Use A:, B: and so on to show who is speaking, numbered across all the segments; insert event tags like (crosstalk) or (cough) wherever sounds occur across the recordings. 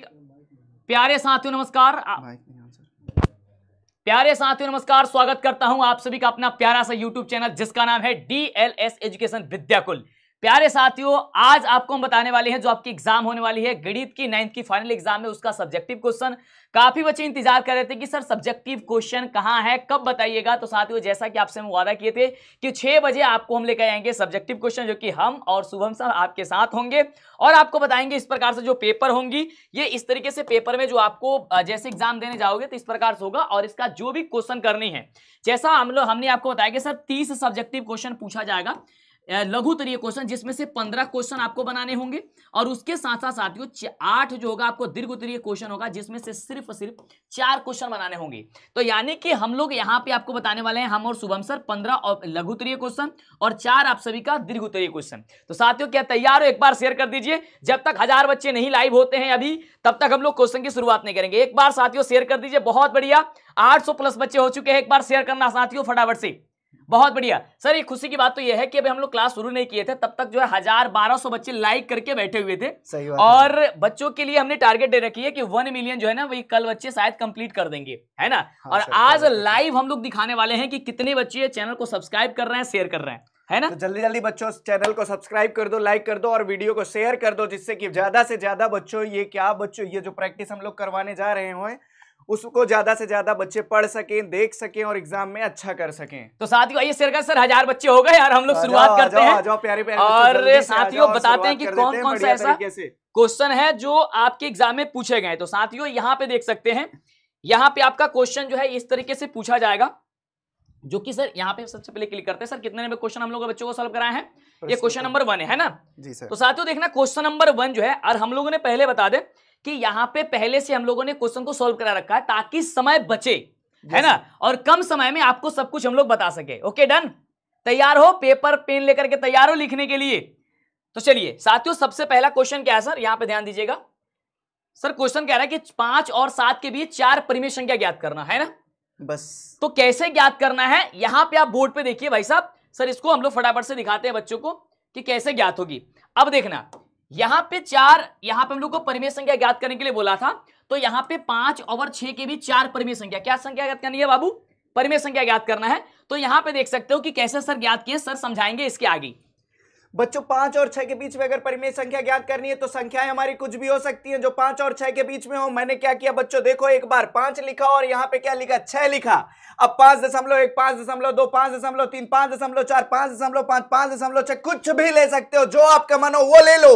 A: प्यारे साथियों नमस्कार प्यारे साथियों नमस्कार स्वागत करता हूं आप सभी का अपना प्यारा सा यूट्यूब चैनल जिसका नाम है D L S education Vidyakul प्यारे साथियों आज आपको हम बताने वाले हैं जो आपकी एग्जाम होने वाली है गणित की नाइन्थ की फाइनल एग्जाम में उसका सब्जेक्टिव क्वेश्चन काफी बच्चे इंतजार कर रहे थे कि सर सब्जेक्टिव क्वेश्चन कहाँ है कब बताइएगा तो साथियों जैसा कि आपसे हम वादा किए थे कि छह बजे आपको हम लेकर आएंगे सब्जेक्टिव क्वेश्चन जो कि हम और शुभम सर आपके साथ होंगे और आपको बताएंगे इस प्रकार से जो पेपर होंगी ये इस तरीके से पेपर में जो आपको जैसे एग्जाम देने जाओगे तो इस प्रकार से होगा और इसका जो भी क्वेश्चन करनी है जैसा हम लोग हमने आपको बताया कि सर तीस सब्जेक्टिव क्वेश्चन पूछा जाएगा लघु तरीय क्वेश्चन जिसमें से पंद्रह क्वेश्चन आपको बनाने होंगे और उसके साथ साथ साथियों आठ जो होगा आपको दीर्घ उत्तरीय क्वेश्चन होगा जिसमें से सिर्फ सिर्फ चार क्वेश्चन बनाने होंगे तो यानी कि हम लोग यहाँ पे आपको बताने वाले हैं हम और शुभम सर पंद्रह और लघु उत्तरीय क्वेश्चन और चार आप सभी का दीर्घ उत्तरीय क्वेश्चन तो साथियों क्या तैयार हो एक बार शेयर कर दीजिए जब तक हजार बच्चे नहीं लाइव होते हैं अभी तब तक हम लोग क्वेश्चन की शुरुआत नहीं करेंगे एक बार साथियों शेयर कर दीजिए बहुत बढ़िया आठ प्लस बच्चे हो चुके हैं एक बार शेयर करना साथियों फटाफट से बहुत बढ़िया सर ये खुशी की बात तो ये है कि अभी हम लोग क्लास शुरू नहीं किए थे तब तक जो है हजार बारह सौ बच्चे लाइक करके बैठे हुए थे सही बात और बच्चों के लिए हमने टारगेट दे रखी है कि वन मिलियन जो है ना वही कल बच्चे शायद कंप्लीट कर देंगे है ना हाँ, और आज लाइव हम लोग दिखाने वाले हैं कि कितने बच्चे चैनल को सब्सक्राइब कर रहे हैं शेयर कर रहे हैं
B: है ना तो जल्दी जल्दी बच्चों चैनल को सब्सक्राइब कर दो लाइक कर दो और वीडियो को शेयर कर दो जिससे कि ज्यादा से ज्यादा बच्चों ये क्या बच्चों ये जो प्रैक्टिस हम लोग करवाने जा रहे हैं उसको ज्यादा से ज्यादा बच्चे पढ़ सकें देख सकें और एग्जाम में अच्छा कर सकें
A: तो साथियों ये सर सर हजार बच्चे हो गए यार हम लोग शुरुआत करते हैं प्यारे प्यारे और साथियों बताते हैं कि कौन कौन सा ऐसा क्वेश्चन है जो आपके एग्जाम में पूछे गए तो साथियों यहाँ पे देख सकते हैं यहाँ पे आपका क्वेश्चन जो है इस तरीके से पूछा जाएगा जो कि सर यहाँ पे सबसे पहले क्लिक करते हैं सर कितने नंबर क्वेश्चन हम लोग बच्चों को सॉल्व कराए हैं ये क्वेश्चन नंबर वन है ना जी सर तो साथियों देखना क्वेश्चन नंबर वन जो है और हम लोगों ने पहले बता दें कि यहाँ पे पहले से हम लोगों ने क्वेश्चन को सोल्व करा रखा है ताकि समय बचे है ना और कम समय में आपको सब कुछ हम लोग बता सके ओके डन तैयार हो पेपर पेन लेकर के तैयार हो लिखने के लिए तो चलिए साथियों सबसे पहला क्वेश्चन क्या है सर यहां पे ध्यान दीजिएगा सर क्वेश्चन कह रहा है कि पांच और सात के बीच चार परिमेय संख्या ज्ञात करना है ना बस तो कैसे ज्ञात करना है यहां पे आप बोर्ड पे देखिए भाई साहब सर इसको हम लोग फटाफट से दिखाते हैं बच्चों को कि कैसे ज्ञात होगी अब देखना यहां पे चार यहां पे हम लोग को परिमेय संख्या ज्ञात करने के लिए बोला था तो यहां पे पांच और छह के बीच चार परिमेय संख्या क्या संख्या ज्ञात करनी है बाबू परिमेय संख्या ज्ञात करना है तो यहां पे देख सकते हो कि कैसे सर ज्ञात किए सर समझाएंगे इसके आगे
B: बच्चों पांच और छह के बीच में अगर परिमेय संख्या ज्ञात करनी है तो संख्याएं हमारी कुछ भी हो सकती हैं जो पांच और छह के बीच में हो मैंने क्या किया बच्चों देखो एक बार पांच लिखा और यहाँ पे क्या लिखा छह लिखा अब पांच दशमलव एक पांच दशमलव दो पांच दशमलव तीन पांच दशमलव चार पांच दशमलव पांच पांच दशमलव छह कुछ भी ले सकते हो जो आपका मन हो वो ले लो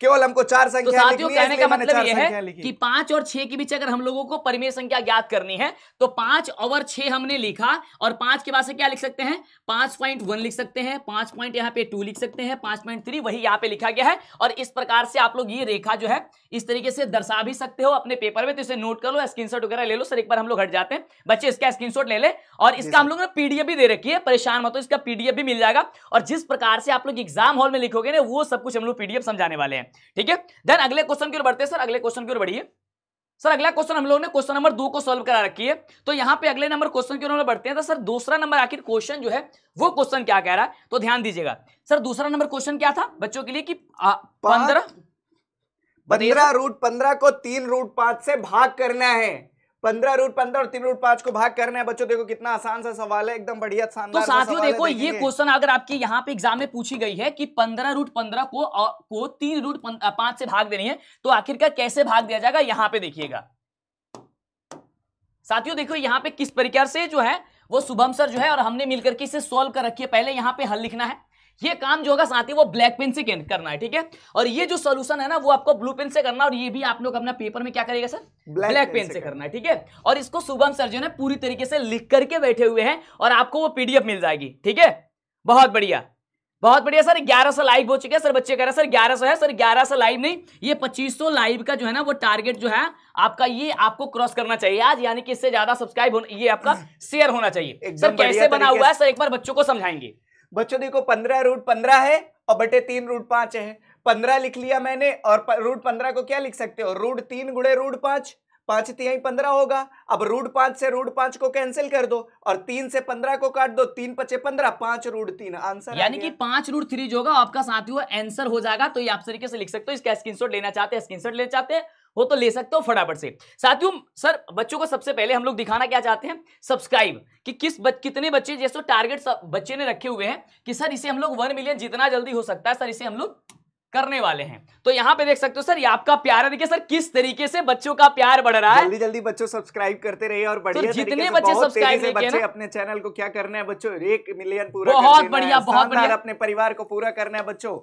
B: केवल हमको चार संख्या तो कहने का मतलब यह है कि
A: पांच और छह के बीच अगर हम लोगों को परिमेय संख्या ज्ञात करनी है तो पांच और छह हमने लिखा और पांच के बाद से क्या लिख सकते हैं पांच पॉइंट वन लिख सकते हैं पांच पॉइंट यहाँ पे टू लिख सकते हैं पांच पॉइंट थ्री वही यहाँ पे लिखा गया है और इस प्रकार से आप लोग ये रेखा जो है इस तरीके से दर्शा भी सकते हो अपने पेपर में तो इसे नोट कर लो स्क्रीन वगैरह ले लो सर एक बार हम लोग हट जाते हैं बच्चे इसका स्क्रीन ले ले और इसका हम लोग ने पीडीएफ भी दे रखी है परेशान मतलब इसका पीडीएफ भी मिल जाएगा और जिस प्रकार से आप लोग एग्जाम हॉल में लिखोगे ना वो सब कुछ हम लोग पीडीएफ समझाने वाले हैं ठीक है देन अगले क्वेश्चन की ओर बढ़ते हैं सर अगले क्वेश्चन की ओर बढ़िए सर अगला क्वेश्चन हम लोगों ने क्वेश्चन नंबर दो को सॉल्व करा रखी है तो यहाँ पे अगले नंबर क्वेश्चन की ओर बढ़ते हैं तो सर दूसरा नंबर आखिर क्वेश्चन जो है वो क्वेश्चन क्या कह रहा है तो ध्यान दीजिएगा सर दूसरा नंबर क्वेश्चन क्या था बच्चों के लिए कि पंद्रह
B: पंद्रह रूट पंद्रह को तीन रूट पांच से भाग करना है पंद्रह रूट पंद्रह और तीन रूट पांच को भाग करना है बच्चों देखो कितना आसान सा सवाल है एकदम बढ़िया तो साथियों देखो ये क्वेश्चन
A: अगर आपके यहाँ पे एग्जाम में पूछी गई है कि पंद्रह रूट पंद्रह को को तीन रूट पांच से भाग देनी है तो आखिरकार कैसे भाग दिया जाएगा यहाँ पे देखिएगा साथियों देखो यहाँ पे किस प्रकार से जो है वो शुभम सर जो है और हमने मिलकर के इसे सोल्व कर रखी है पहले यहाँ पे हल लिखना है ये काम जो होगा साथ ही वो ब्लैक पेन से करना है ठीक है और ये जो सोल्यूशन है ना वो आपको ब्लू पेन से करना और ये भी आप लोग अपना पेपर में क्या करेगा सर ब्लैक, ब्लैक पेन, से करना है ठीक है और इसको शुभम सर जो है पूरी तरीके से लिख करके बैठे हुए हैं और आपको वो पीडीएफ मिल जाएगी ठीक है बहुत बढ़िया बहुत बढ़िया सर ग्यारह सौ लाइव हो चुके हैं सर बच्चे कह रहे हैं सर 1100 है सर 1100 लाइव नहीं ये 2500 लाइव का जो है ना वो टारगेट जो है आपका ये आपको क्रॉस करना
B: चाहिए आज यानी कि इससे ज्यादा सब्सक्राइब
A: होना ये आपका शेयर (clears throat) होना चाहिए सर कैसे बना हुआ है सर एक बार बच्चों को
B: समझाएंगे बच्चों देखो पंद्रह रूट पंद्रह है और बटे तीन रूट पांच है पंद्रह लिख लिया मैंने और रूट पंद्रह को क्या लिख सकते हो रूट तीन गुड़े रूट पांच पांच तिहाई पंद्रह होगा अब रूट पांच से रूट पांच को कैंसिल कर दो और तीन से पंद्रह को काट दो तीन पचे पंद्रह पांच रूट तीन आंसर यानी कि
A: पांच रूट थ्री जो होगा आपका साथ ही आंसर हो जाएगा तो ये आप तरीके से लिख सकते हो इसका स्क्रीनशॉट लेना चाहते हैं स्क्रीनशॉट लेना चाहते हैं वो तो ले सकते हो फटाफट से साथियों सर बच्चों को सबसे पहले हम लोग दिखाना क्या चाहते हैं सब्सक्राइब कि किस बच, कितने बच्चे जैसे टारगेट बच्चे ने रखे हुए हैं कि सर इसे हम लोग वन मिलियन जितना जल्दी हो सकता है सर इसे हम लोग करने वाले हैं तो यहाँ पे देख सकते हो सर ये आपका प्यार देखिए सर किस तरीके से बच्चों का प्यार बढ़ रहा है
B: जल्दी जल्दी बच्चों सब्सक्राइब करते रहिए और बढ़िया तो जितने बच्चे सब्सक्राइब बच्चे अपने चैनल को क्या करना है बच्चों एक मिलियन पूरा बहुत बढ़िया बहुत बढ़िया अपने परिवार को पूरा करना है बच्चों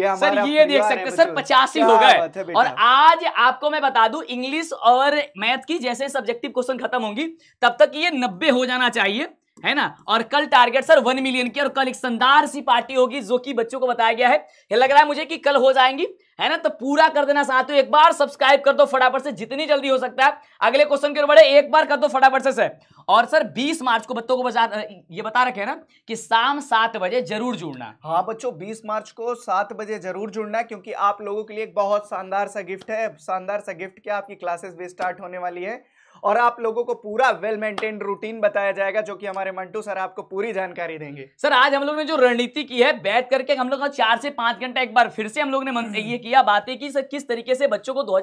B: ये सर ये देख सकते सर पचासी हो गए और
A: आज आपको मैं बता दूं इंग्लिश और मैथ की जैसे सब्जेक्टिव क्वेश्चन खत्म होंगी तब तक ये नब्बे हो जाना चाहिए है ना और कल टारगेट सर वन मिलियन की और कल एक शानदार सी पार्टी होगी जो कि बच्चों को बताया गया है लग रहा है मुझे कि कल हो जाएंगी है ना तो पूरा कर देना साथियों एक बार सब्सक्राइब कर दो फटाफट से जितनी जल्दी हो सकता है अगले क्वेश्चन की ओर बढ़े एक बार कर दो फटाफट से सर और सर 20 मार्च को बच्चों को बचा ये बता रखे ना कि
B: शाम सात बजे जरूर जुड़ना हाँ बच्चों 20 मार्च को सात बजे जरूर जुड़ना क्योंकि आप लोगों के लिए एक बहुत शानदार सा गिफ्ट है शानदार सा गिफ्ट क्या आपकी क्लासेस भी स्टार्ट होने वाली है और आप लोगों को पूरा वेल मेंटेन रूटीन बताया जाएगा जो कि हमारे मंटू सर आपको पूरी जानकारी देंगे
A: सर आज हम लोग ने जो रणनीति की है बैठ करके हम लोग चार से पांच घंटा एक बार फिर से हम लोग ने मन हम्म। ये किया बात है कि सर किस तरीके से बच्चों को दो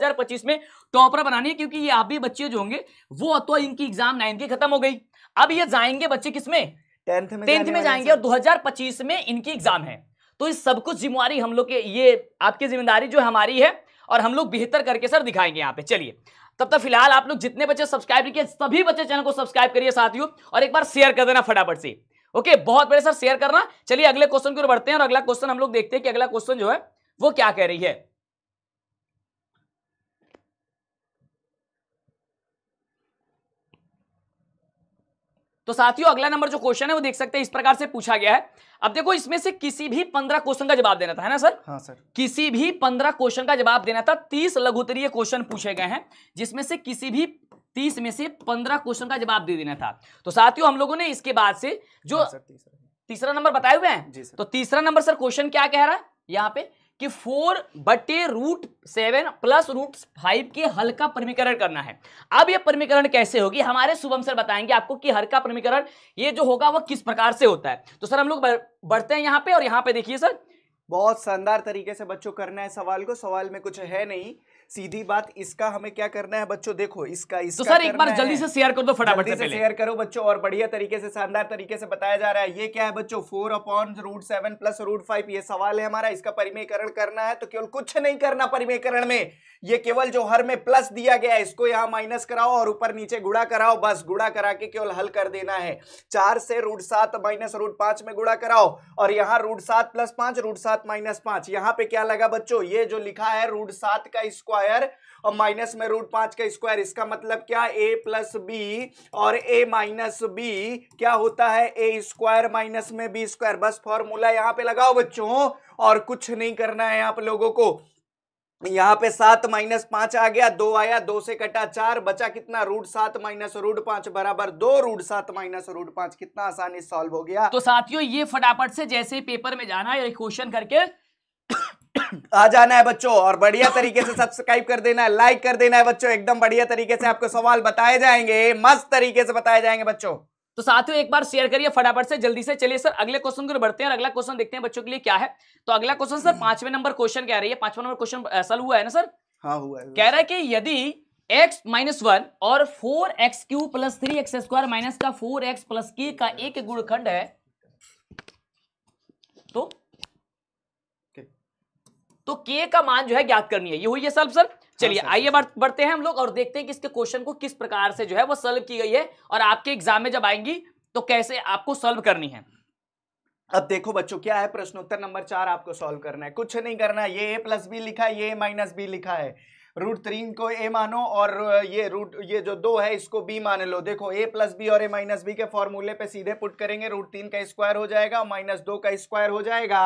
A: में टॉपर बनानी है क्योंकि ये आप भी बच्चे जो होंगे वो तो इनकी एग्जाम नाइन की खत्म हो गई अब ये जाएंगे बच्चे किसमें
B: टेंथ में टेंथ में जाएंगे और
A: दो में इनकी एग्जाम है तो इस सब कुछ जिम्मेवारी हम लोग के ये आपकी जिम्मेदारी जो हमारी है और हम लोग बेहतर करके सर दिखाएंगे यहाँ पे चलिए तब तक फिलहाल आप लोग जितने बच्चे सब्सक्राइब नहीं किए सभी बच्चे चैनल को सब्सक्राइब करिए साथियों और एक बार शेयर कर देना फटाफट से ओके बहुत बड़े सर शेयर करना चलिए अगले क्वेश्चन की ओर बढ़ते हैं और अगला क्वेश्चन हम लोग देखते हैं कि अगला क्वेश्चन जो है वो क्या कह रही है तो साथियों अगला नंबर जो क्वेश्चन है वो देख सकते हैं इस प्रकार से पूछा गया है अब देखो इसमें से किसी भी पंद्रह क्वेश्चन का जवाब देना था है ना सर हाँ सर किसी भी पंद्रह क्वेश्चन का जवाब देना था तीस लघुतरीय क्वेश्चन पूछे गए हैं जिसमें से किसी भी तीस में से पंद्रह क्वेश्चन का जवाब दे देना था तो साथियों हम लोगों ने इसके बाद से जो हाँ, तीसरा नंबर बताए हुए हैं तो तीसरा नंबर सर क्वेश्चन क्या कह रहा है यहाँ पे कि फोर बटे root seven plus root five के हल का परमीकरण करना है अब यह परमीकरण कैसे होगी हमारे शुभम सर बताएंगे आपको कि हर का परमीकरण ये जो होगा वह किस प्रकार से होता है तो सर हम लोग बढ़ते हैं यहाँ पे और यहाँ पे देखिए सर
B: बहुत शानदार तरीके से बच्चों करना है सवाल को सवाल में कुछ है नहीं सीधी बात इसका हमें क्या करना है बच्चों देखो इसका तो इसका तो सर एक बार जल्दी से शेयर कर दो फटाफट से शेयर करो बच्चों और बढ़िया तरीके से शानदार तरीके से बताया जा रहा है ये क्या है बच्चों four upon root seven plus root five ये सवाल है हमारा इसका परिमेयकरण करना है तो केवल कुछ नहीं करना परिमेकरण में ये केवल जो हर में प्लस दिया गया है इसको यहाँ माइनस कराओ और ऊपर नीचे गुड़ा कराओ बस गुड़ा करा के केवल हल कर देना है चार से रूट सात माइनस रूट पांच में गुड़ा कराओ और यहाँ रूट सात प्लस पांच रूट सात माइनस पांच यहाँ पे क्या लगा बच्चों ये जो लिखा है रूट सात का स्क्वायर स्क्वायर और माइनस में रूट पांच का स्क्वायर इसका मतलब क्या ए प्लस बी और ए माइनस बी क्या होता है ए स्क्वायर माइनस में बी स्क्वायर बस फॉर्मूला यहाँ पे लगाओ बच्चों और कुछ नहीं करना है आप लोगों को यहाँ पे सात माइनस पांच आ गया दो आया दो से कटा चार बचा कितना रूट सात माइनस रूट पांच बराबर दो रूट सात माइनस रूट पांच कितना आसानी सॉल्व हो गया तो
A: साथियों ये फटाफट से जैसे पेपर में जाना है क्वेश्चन करके
B: आ जाना है बच्चों और बढ़िया तरीके से सब्सक्राइब कर देना है लाइक कर देना है बच्चों एकदम बढ़िया तरीके से आपको सवाल बताए जाएंगे मस्त तरीके से बताए जाएंगे बच्चों
A: तो साथियों एक बार शेयर करिए फटाफट से जल्दी से चलिए सर अगले क्वेश्चन की बढ़ते हैं और अगला क्वेश्चन देखते हैं बच्चों के लिए क्या है तो अगला क्वेश्चन हम्म। सर पांचवें नंबर क्वेश्चन क्या रही है पांचवा नंबर क्वेश्चन असल हुआ है ना सर
B: हाँ हुआ है कह
A: रहा है कि यदि एक्स माइनस वन और four X cube plus three X square minus का फोर एक्स प्लस के का एक गुणखंड है तो तो के का मान जो है ज्ञात करनी है ये हुई है सल्व सर हाँ, चलिए आइए बढ़ते हैं हम लोग और देखते हैं कि इसके क्वेश्चन को किस प्रकार से जो है वो सल्व की गई है और आपके एग्जाम में जब आएंगी तो कैसे आपको सोल्व करनी है
B: अब देखो बच्चों क्या है प्रश्नोत्तर नंबर चार आपको सोल्व करना है कुछ नहीं करना है ये ए प्लस बी लिखा है ये ए माइनस बी लिखा है रूट तीन को ए मानो और ये रूट ये जो दो है इसको बी मान लो देखो ए प्लस बी और ए माइनस बी के फॉर्मूले पे सीधे पुट करेंगे रूट तीन का स्क्वायर हो जाएगा माइनस दो का स्क्वायर हो जाएगा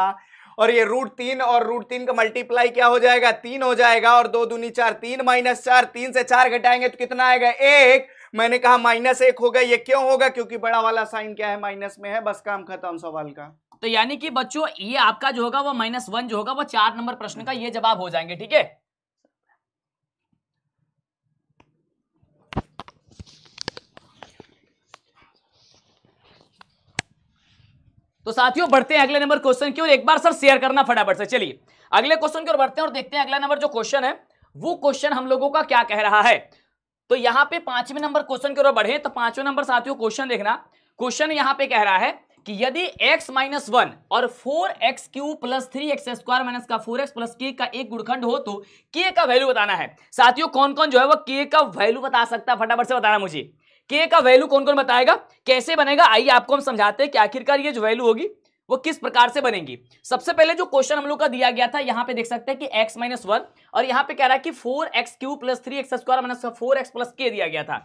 B: और ये रूट तीन और रूट तीन का मल्टीप्लाई क्या हो जाएगा तीन हो जाएगा और दो दूनी चार तीन माइनस चार तीन से चार घटाएंगे तो कितना आएगा एक मैंने कहा माइनस एक होगा ये क्यों होगा क्योंकि बड़ा वाला साइन क्या है माइनस में है बस काम खत्म सवाल का
A: तो यानी कि बच्चों ये आपका जो होगा वो माइनस वन जो होगा वो चार नंबर प्रश्न का ये जवाब हो जाएंगे ठीक है तो साथियों बढ़ते हैं अगले नंबर क्वेश्चन की ओर एक बार सर शेयर करना फटाफट से चलिए अगले क्वेश्चन की ओर बढ़ते हैं और देखते हैं अगला नंबर जो क्वेश्चन है वो क्वेश्चन हम लोगों का क्या कह रहा है तो यहाँ पे पांचवें नंबर क्वेश्चन की ओर बढ़े तो पांचवें नंबर साथियों क्वेश्चन देखना क्वेश्चन यहाँ पे कह रहा है कि यदि x माइनस वन और four X cube plus three X square minus का फोर एक्स प्लस के का एक गुणखंड हो तो के का वैल्यू बताना है साथियों कौन कौन जो है वो के का वैल्यू बता सकता है फटाफट से बताना मुझे के का वैल्यू कौन कौन बताएगा कैसे बनेगा आइए आपको हम समझाते हैं कि आखिरकार ये जो वैल्यू होगी वो किस प्रकार से बनेगी सबसे पहले जो क्वेश्चन हम लोग का दिया गया था यहाँ पे देख सकते हैं कि x माइनस वन और यहाँ पे कह रहा है कि four X cube plus three X square minus four X plus K दिया गया था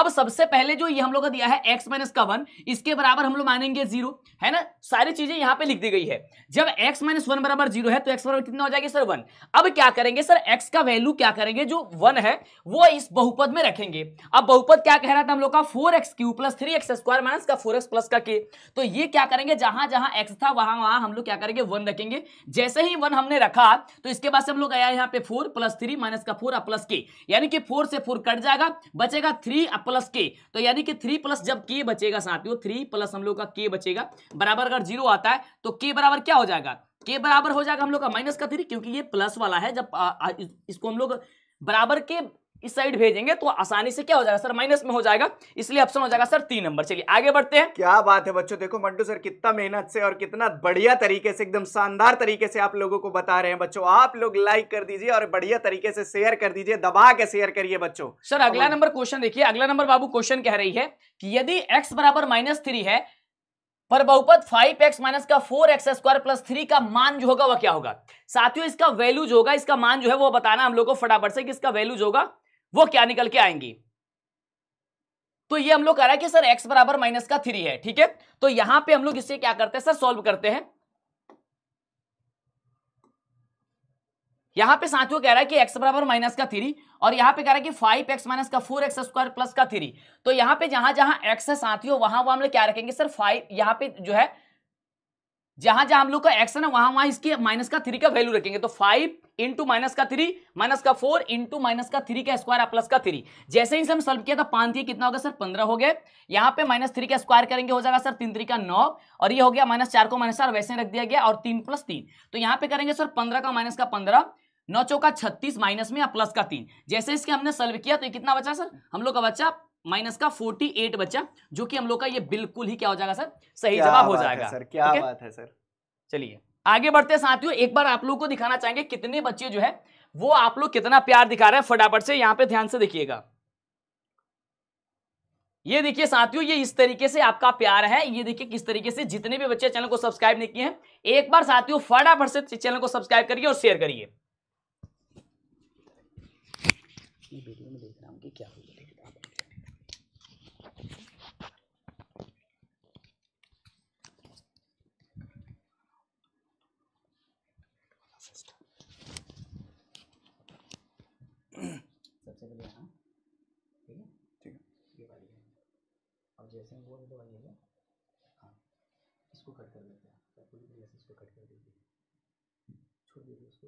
A: अब सबसे पहले जो ये हम लोग का दिया है x माइनस का वन इसके बराबर हम लोग मानेंगे जीरो है ना सारी चीजें यहाँ पे लिख दी गई है जब x माइनस वन बराबर जीरो है तो एक्स बराबर कितना हो जाएगी सर वन अब क्या करेंगे सर एक्स का वैल्यू क्या करेंगे जो वन है वो इस बहुपद में रखेंगे अब बहुपद क्या कह रहा था हम लोग का four X cube plus three X square minus का फोर एक्स प्लस का के तो ये क्या करेंगे जहां जहां एक्स था वहां वहां हम लोग क्या करेंगे वन रखेंगे जैसे ही वन हमने रखा तो इसके बाद से हम लोग आया यहाँ पे फोर प्लस थ्री माइनस का फोर प्लस के यानी कि फोर से फोर कट जाएगा बचेगा थ्री प्लस के तो यानी कि थ्री प्लस जब के बचेगा साथियों थ्री प्लस हम लोग का के बचेगा बराबर अगर जीरो आता है तो के बराबर क्या हो जाएगा के बराबर हो जाएगा हम लोग का माइनस का थ्री क्योंकि ये प्लस वाला है जब आ, आ, इसको हम लोग बराबर के इस साइड भेजेंगे तो आसानी से क्या हो जाएगा सर माइनस में
B: हो जाएगा इसलिए ऑप्शन हो जाएगा सर तीन नंबर चलिए आगे बढ़ते हैं क्या बात है बच्चों देखो मंटू सर कितना मेहनत से और कितना बढ़िया तरीके से एकदम शानदार तरीके से आप लोगों को बता रहे हैं बच्चों आप लोग लाइक कर दीजिए और बढ़िया तरीके से शेयर कर दीजिए दबा के शेयर करिए बच्चों सर अगला नंबर
A: क्वेश्चन देखिए अगला नंबर बाबू क्वेश्चन कह रही है कि यदि एक्स बराबर माइनस थ्री है पर बहुपद फाइव एक्स माइनस का four X square plus three का मान जो होगा वह क्या होगा साथियों इसका वैल्यू जो होगा इसका मान जो है वो बताना हम लोग को फटाफट से कि इसका वैल्यू जो होगा वो क्या निकल के आएंगी तो ये हम लोग कह रहा है कि सर x बराबर माइनस का थ्री है ठीक है तो यहां पे हम लोग इसे क्या करते हैं सर सॉल्व करते हैं यहां पे साथियों कह रहा है कि x बराबर माइनस का थ्री और यहां पे कह रहा है कि फाइव एक्स माइनस का फोर एक्स स्क्वायर प्लस का थ्री तो यहां पे जहां जहां x है साथियों वहां वहां हम लोग क्या रखेंगे सर फाइव यहां पे जो है जहां जहां हम लोग का x है ना वहां वहां इसकी माइनस का थ्री का वैल्यू रखेंगे तो फाइव इंटू माइनस का थ्री माइनस का फोर इंटू माइनस का थ्री का स्क्वायर प्लस का थ्री जैसे ही हम सॉल्व किया था पांच थी कितना होगा सर पंद्रह हो गए यहाँ पे माइनस थ्री का स्क्वायर करेंगे हो जाएगा सर तीन थ्री का नौ और ये हो गया माइनस चार को माइनस चार वैसे रख दिया गया और तीन प्लस तीन तो यहाँ पे करेंगे सर पंद्रह का माइनस का पंद्रह नौ चौका छत्तीस माइनस में या प्लस का तीन जैसे इसके हमने सोल्व किया तो ये कितना बचा सर हम लोग का बच्चा माइनस का 48 बच्चा जो कि हम लोग का ये बिल्कुल ही क्या हो जाएगा सर सही जवाब हो जाएगा सर क्या बात
B: है सर चलिए
A: आगे बढ़ते साथियों एक बार आप लोग को दिखाना चाहेंगे कितने बच्चे जो है वो आप लोग कितना प्यार दिखा रहे हैं फटाफट से यहां पे ध्यान से देखिएगा ये देखिए साथियों ये इस तरीके से आपका प्यार है ये देखिए किस तरीके से जितने भी बच्चे चैनल को सब्सक्राइब नहीं किए हैं एक बार साथियों फटाफट से चैनल को सब्सक्राइब करिए और शेयर करिए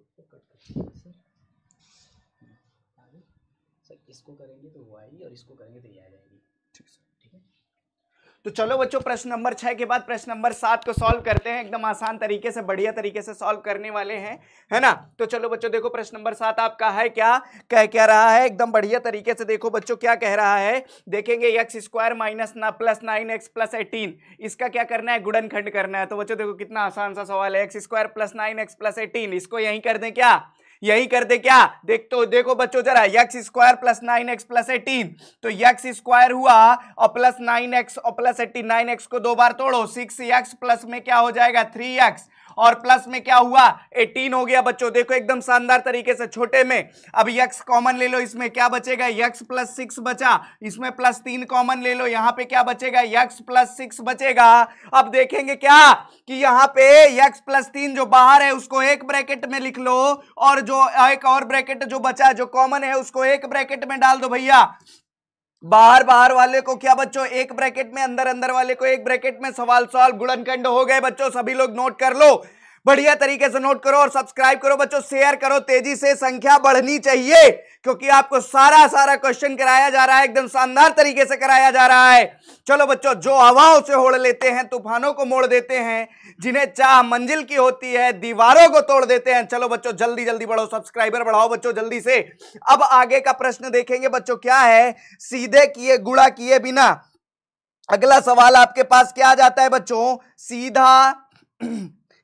A: इसको कट कर सर आगे सर इसको करेंगे तो वाई और इसको करेंगे तो ये आ जाएगी
B: तो चलो बच्चों प्रश्न नंबर छः के बाद प्रश्न नंबर सात को सॉल्व करते हैं एकदम आसान तरीके से बढ़िया तरीके से सॉल्व करने वाले हैं है ना तो चलो बच्चों देखो प्रश्न नंबर सात आपका है क्या कह क्या रहा है एकदम बढ़िया तरीके से देखो बच्चों क्या कह रहा है देखेंगे एक्स स्क्वायर माइनस ना plus nine X plus eighteen इसका क्या करना है गुड़न खंड करना है तो बच्चों देखो कितना आसान सा सवाल है X square plus nine X plus eighteen इसको यहीं कर दें क्या यही कर दे क्या देख तो देखो बच्चों जरा X square plus nine X plus eighteen तो यक्स स्क्वायर हुआ और प्लस नाइन एक्स और प्लस एटीन नाइन एक्स को दो बार तोड़ो सिक्स एक्स प्लस में क्या हो जाएगा थ्री एक्स और प्लस में क्या हुआ 18 हो गया बच्चों देखो एकदम शानदार तरीके से छोटे में अब यक्स कॉमन ले लो इसमें क्या बचेगा यक्स प्लस सिक्स बचा इसमें प्लस तीन कॉमन ले लो यहाँ पे क्या बचेगा यक्स प्लस सिक्स बचेगा अब देखेंगे क्या कि यहाँ पे यक्स प्लस तीन जो बाहर है उसको एक ब्रैकेट में लिख लो और जो एक और ब्रैकेट जो बचा जो कॉमन है उसको एक ब्रैकेट में डाल दो भैया बाहर बाहर वाले को क्या बच्चों एक ब्रैकेट में अंदर अंदर वाले को एक ब्रैकेट में सवाल सवाल गुड़नकंड हो गए बच्चों सभी लोग नोट कर लो बढ़िया तरीके से नोट करो और सब्सक्राइब करो बच्चों शेयर करो तेजी से संख्या बढ़नी चाहिए क्योंकि आपको सारा सारा क्वेश्चन कराया जा रहा है एकदम शानदार तरीके से कराया जा रहा है चलो बच्चों जो हवाओं से होड़ लेते हैं तूफानों को मोड़ देते हैं जिन्हें चाह मंजिल की होती है दीवारों को तोड़ देते हैं चलो बच्चों जल्दी जल्दी बढ़ो सब्सक्राइबर बढ़ाओ बच्चों जल्दी से अब आगे का प्रश्न देखेंगे बच्चों क्या है सीधे किए गुड़ा किए बिना अगला सवाल आपके पास क्या आ जाता है बच्चों सीधा (clears throat)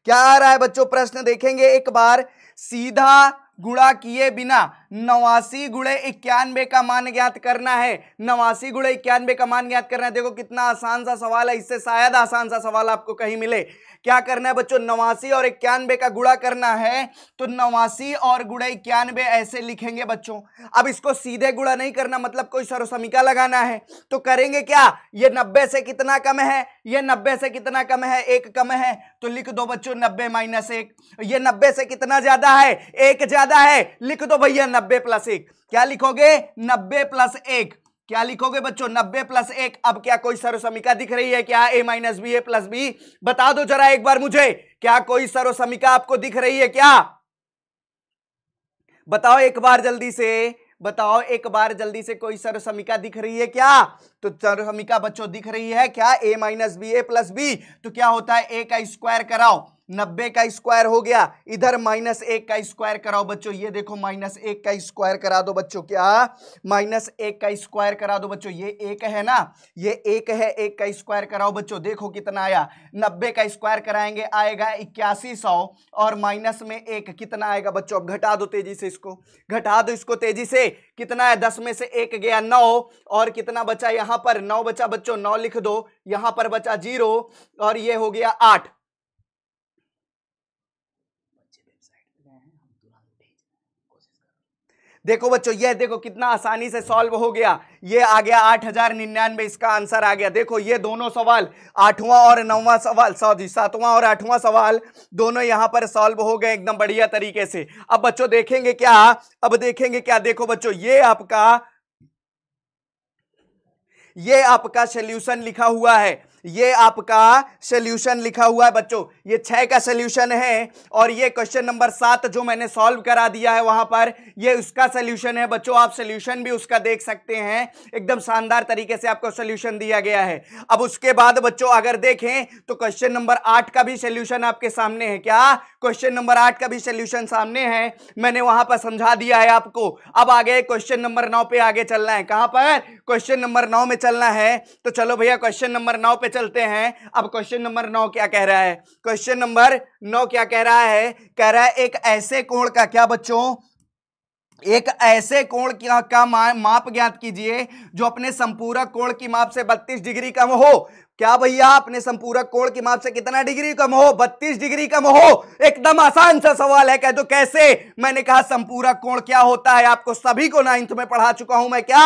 B: क्या आ रहा है बच्चों प्रश्न देखेंगे एक बार सीधा गुणा किए बिना नवासी गुणे इक्यानवे का मान ज्ञात करना है नवासी गुणे इक्यानवे का मान ज्ञात करना है देखो कितना आसान सा सवाल है इससे शायद आसान सा सवाल आपको कहीं मिले क्या करना है बच्चों नवासी और इक्यानबे का गुड़ा करना है तो नवासी और गुड़ा इक्यानबे ऐसे लिखेंगे बच्चों अब इसको सीधे गुड़ा नहीं करना मतलब कोई सरोसमिका लगाना है तो करेंगे क्या ये नब्बे से कितना कम है ये नब्बे से कितना कम है एक कम है तो लिख दो बच्चों नब्बे माइनस एक ये नब्बे से कितना ज्यादा है एक ज्यादा है लिख दो भैया नब्बे प्लस एक क्या लिखोगे नब्बे प्लस एक क्या लिखोगे बच्चों नब्बे प्लस एक अब क्या कोई सर्वसमिका दिख रही है क्या A minus B A plus B बता दो जरा एक बार मुझे क्या कोई सर्वसमिका आपको दिख रही है क्या बताओ एक बार जल्दी से बताओ एक बार जल्दी से कोई सर्वसमिका दिख रही है क्या तो सर्वसमिका बच्चों दिख रही है क्या A minus B A plus B तो क्या होता है ए का स्क्वायर कराओ नब्बे का स्क्वायर हो गया इधर माइनस एक का स्क्वायर कराओ बच्चों ये देखो माइनस एक का स्क्वायर करा दो बच्चों क्या माइनस एक का स्क्वायर करा दो बच्चों ये एक है ना ये एक है एक का स्क्वायर कराओ बच्चों देखो कितना आया नब्बे का स्क्वायर कराएंगे आएगा इक्यासी सौ और माइनस में एक कितना आएगा बच्चों अब घटा दो तेजी से इसको घटा दो इसको तेजी से कितना है दस में से एक गया नौ और कितना बचा यहां पर नौ बचा बच्चों नौ लिख दो यहां पर बचा जीरो और ये हो गया आठ देखो बच्चों ये देखो कितना आसानी से सॉल्व हो गया ये आ गया आठ हजार निन्यानवे इसका आंसर आ गया देखो ये दोनों सवाल आठवां और नौवां सवाल सॉरी सातवां और आठवां सवाल दोनों यहां पर सॉल्व हो गए एकदम बढ़िया तरीके से अब बच्चों देखेंगे क्या अब देखेंगे क्या देखो बच्चों ये आपका ये आपका सोल्यूशन लिखा हुआ है ये आपका सोल्यूशन लिखा हुआ है बच्चों ये छह का सोल्यूशन है और ये क्वेश्चन नंबर सात जो मैंने सॉल्व करा दिया है वहां पर ये उसका सोल्यूशन है बच्चों आप सोल्यूशन भी उसका देख सकते हैं एकदम शानदार तरीके से आपको सोल्यूशन दिया गया है अब उसके बाद बच्चों अगर देखें तो क्वेश्चन नंबर आठ का भी सोल्यूशन आपके सामने है क्या क्वेश्चन नंबर आठ का भी सोल्यूशन सामने है मैंने वहां पर समझा दिया है आपको अब आगे क्वेश्चन नंबर नौ पे आगे चलना है कहां पर क्वेश्चन नंबर नौ में चलना है तो चलो भैया क्वेश्चन नंबर नौ पे चलते हैं अब क्वेश्चन नंबर नौ क्या कह रहा है क्वेश्चन नंबर नौ क्या कह रहा है कह रहा है एक ऐसे कोण का क्या बच्चों एक ऐसे कोण का, माप ज्ञात कीजिए जो अपने संपूरक कोण की माप से 32 डिग्री कम हो क्या भैया अपने संपूरक कोण के माप से कितना डिग्री कम हो 32 डिग्री कम हो एकदम आसान सा सवाल है कह दो कैसे मैंने कहा संपूरक कोण क्या होता है आपको सभी को नाइन्थ में पढ़ा चुका हूं मैं क्या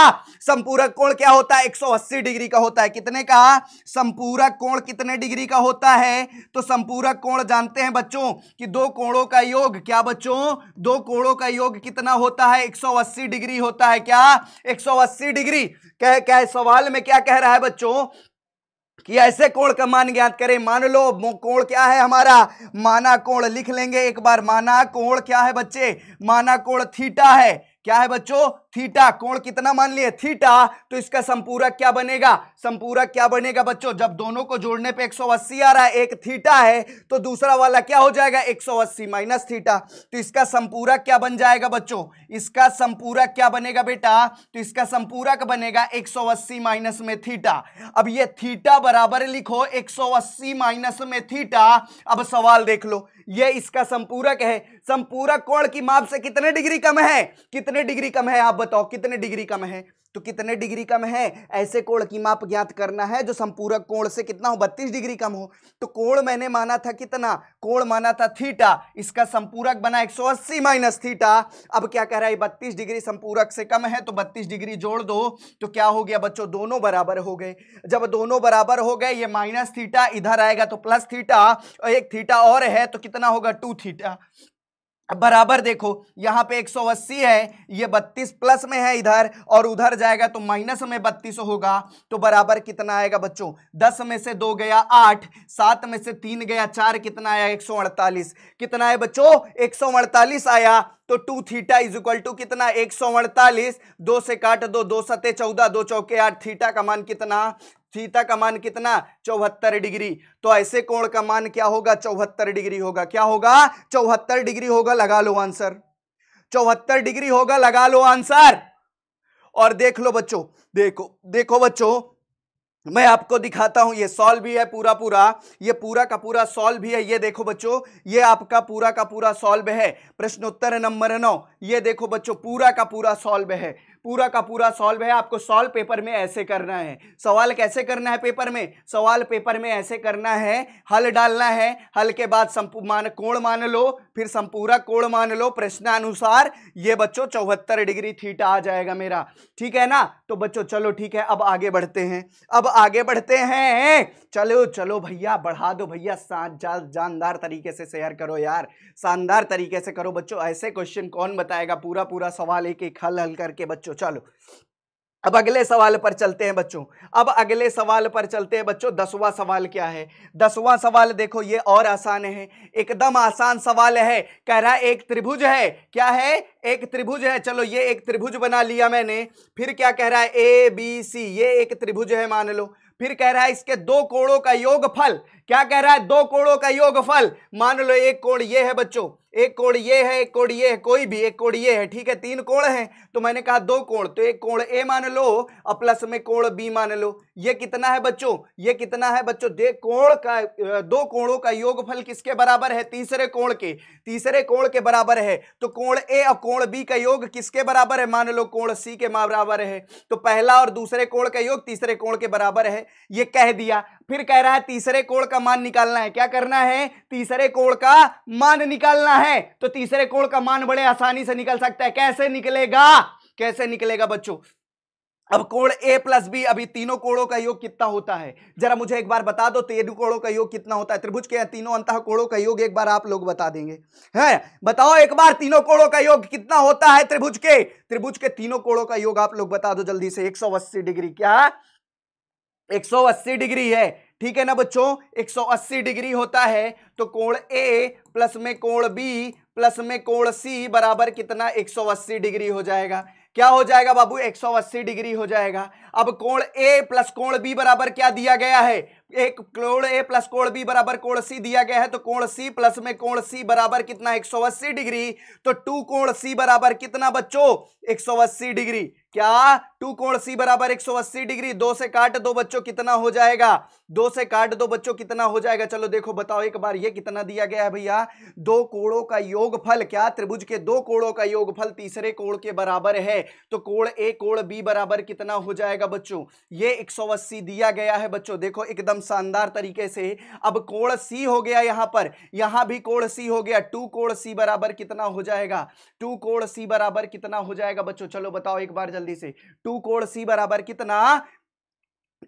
B: संपूरक कोण क्या होता है 180 डिग्री का होता है कितने का संपूरक कोण कितने डिग्री का होता है तो संपूरक कोण जानते हैं बच्चों की दो कोणों का योग क्या बच्चों दो कोणों का योग कितना होता है अस्सी डिग्री होता है क्या अस्सी डिग्री कह क्या सवाल में क्या कह रहा है बच्चों कि ऐसे कोण का मान ज्ञात करें मान लो कोण क्या है हमारा माना कोण लिख लेंगे एक बार माना कोण क्या है बच्चे माना कोण थीटा है क्या है बच्चों थीटा कोण कितना मान लिए थीटा तो इसका संपूरक क्या बनेगा संपूरक क्या बनेगा बच्चों जब दोनों को जोड़ने पे 180 आ रहा है एक थीटा है तो दूसरा वाला क्या हो जाएगा 180 माइनस थीटा तो इसका संपूरक क्या बन जाएगा बच्चों इसका संपूरक क्या बनेगा बेटा तो इसका संपूरक बनेगा एक माइनस में थीटा अब ये थीटा बराबर लिखो एक माइनस में थीटा अब सवाल देख लो ये इसका संपूरक है संपूरक कोण की माप से कितने डिग्री कम है कितने डिग्री कम है आप बताओ कितने डिग्री कम है तो कितने डिग्री कम है ऐसे कोण की माप ज्ञात करना है जो संपूरक कोण से कितना हो बत्तीस डिग्री कम हो तो कोण मैंने माना था कितना कोण माना था थीटा इसका संपूरक बना 180 माइनस थीटा अब क्या कह रहा है बत्तीस डिग्री संपूरक से कम है तो बत्तीस डिग्री जोड़ दो तो क्या हो गया बच्चों दोनों बराबर हो गए जब दोनों बराबर हो गए ये माइनस थीटा इधर आएगा तो प्लस थीटा एक थीटा और है तो कितना होगा टू थीटा बराबर देखो यहाँ पे 180 है ये 32 प्लस में है इधर और उधर जाएगा तो माइनस में 32 होगा तो बराबर कितना आएगा बच्चों 10 में से दो गया आठ सात में से तीन गया चार कितना आया 148 कितना है बच्चों 148 आया तो two theta is equal to कितना एक सौ अड़तालीस दो से काट दो दो सते चौदह दो चौके आठ थीटा का मान कितना थीटा का मान कितना चौहत्तर डिग्री तो ऐसे कोण का मान क्या होगा चौहत्तर डिग्री होगा क्या होगा चौहत्तर डिग्री होगा लगा लो आंसर चौहत्तर डिग्री होगा लगा लो आंसर और देख लो बच्चों देखो देखो बच्चों मैं आपको दिखाता हूं ये सॉल्व भी है पूरा पूरा ये पूरा का पूरा सॉल्व भी है ये देखो बच्चों ये आपका पूरा का पूरा सॉल्व है प्रश्नोत्तर नंबर नौ ये देखो बच्चों पूरा का पूरा सॉल्व है पूरा का पूरा सॉल्व है आपको सॉल्व पेपर में ऐसे करना है सवाल कैसे करना है पेपर में सवाल पेपर में ऐसे करना है हल डालना है हल के बाद मान कोण मान लो फिर संपूरा कोण मान लो प्रश्नानुसार ये बच्चों चौहत्तर डिग्री थीटा आ जाएगा मेरा ठीक है ना तो बच्चों चलो ठीक है अब आगे बढ़ते हैं अब आगे बढ़ते हैं चलो चलो भैया बढ़ा दो भैया जानदार तरीके से शेयर करो यार शानदार तरीके से करो बच्चों ऐसे क्वेश्चन कौन बताएगा पूरा पूरा सवाल एक एक हल हल करके बच्चों बच्चों चलो अब अगले सवाल पर चलते हैं बच्चों अब अगले सवाल पर चलते हैं बच्चों दसवां सवाल क्या है दसवां सवाल देखो ये और आसान है एकदम आसान सवाल है कह रहा है एक त्रिभुज है क्या है एक त्रिभुज है चलो ये एक त्रिभुज बना लिया मैंने फिर क्या कह रहा है ए बी सी ये एक त्रिभुज है मान लो फिर कह रहा है इसके दो कोणों का योगफल क्या कह रहा है दो कोणों का योगफल मान लो एक कोण ये है बच्चों एक कोण ये है एक कोण ये है कोई भी एक कोण ये है ठीक है तीन कोण हैं तो मैंने कहा दो कोण तो एक कोण ए मान लो और प्लस में कोण बी मान लो ये कितना है बच्चों ये कितना है बच्चों दे कोण का दो कोणों का योगफल किसके बराबर है तीसरे कोण के तीसरे कोण के बराबर है तो कोण ए और कोण बी का योग किसके बराबर है मान लो कोण सी के बराबर है तो पहला और दूसरे कोण का योग तीसरे कोण के बराबर है ये कह दिया फिर कह रहा है तीसरे कोण का मान निकालना है क्या करना है तीसरे कोण का मान निकालना है तो तीसरे कोण का मान बड़े आसानी से निकल सकता है कैसे निकलेगा कैसे निकलेगा बच्चों अब कोण ए प्लस बी अभी तीनों कोणों का योग कितना होता है जरा मुझे एक बार बता दो तीनों कोणों का योग कितना होता है त्रिभुज के तीनों अंत कोणों का योग एक बार आप लोग बता देंगे है बताओ एक बार तीनों कोणों का योग कितना होता है त्रिभुज के त्रिभुज के तीनों कोणों का योग आप लोग बता दो जल्दी से एक डिग्री क्या 180 डिग्री है ठीक है ना बच्चों 180 डिग्री होता है तो कोण ए प्लस में कोण बी प्लस में कोण सी बराबर कितना 180 डिग्री हो जाएगा क्या हो जाएगा बाबू 180 डिग्री हो जाएगा अब कोण ए प्लस कोण बी बराबर क्या दिया गया है एक कोण ए प्लस कोण बी बराबर कोण सी दिया गया है तो कोण सी प्लस में कोण सी बराबर कितना 180 डिग्री तो टू कोण सी बराबर कितना बच्चों 180 डिग्री क्या टू कोण सी बराबर 180 डिग्री दो से काट दो बच्चों कितना हो जाएगा दो से काट दो बच्चों कितना हो जाएगा चलो देखो बताओ एक बार ये कितना दिया गया है भैया दो कोणों का योगफल क्या त्रिभुज के दो कोणों का योगफल तीसरे कोण के बराबर है तो कोण ए कोण बी बराबर कितना हो जाएगा बच्चों ये 180 दिया गया है बच्चों देखो एकदम शानदार तरीके से अब कोण सी हो गया यहां पर यहां भी कोण सी हो गया टू कोण सी बराबर कितना हो जाएगा टू कोण सी बराबर कितना हो जाएगा बच्चों चलो बताओ एक बार जल्दी से टू कोड सी बराबर कितना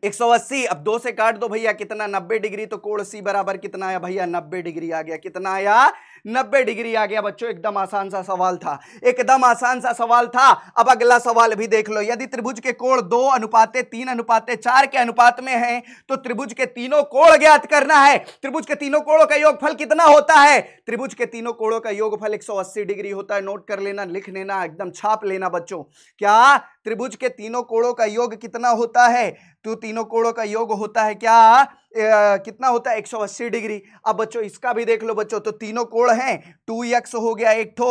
B: एक सौ अस्सी अब दो से काट दो भैया कितना नब्बे डिग्री तो कोण सी बराबर कितना आया भैया नब्बे डिग्री आ गया कितना आया नब्बे डिग्री आ गया बच्चों एकदम आसान सा सवाल था एकदम आसान सा सवाल था अब अगला सवाल भी देख लो यदि त्रिभुज के कोण दो अनुपाते तीन अनुपाते चार के अनुपात में हैं तो त्रिभुज के तीनों कोण ज्ञात करना है त्रिभुज के तीनों कोणों का योगफल कितना होता है त्रिभुज के तीनों कोणों का योगफल 180 डिग्री होता है नोट कर लेना लिख लेना एकदम छाप लेना बच्चों क्या त्रिभुज के तीनों कोणों का योग कितना होता है तो तीनों कोणों का योग होता है क्या ए, कितना होता है 180 डिग्री अब बच्चों इसका भी देख लो बच्चों तो तीनों कोण हैं टू एक्स हो गया एक ठो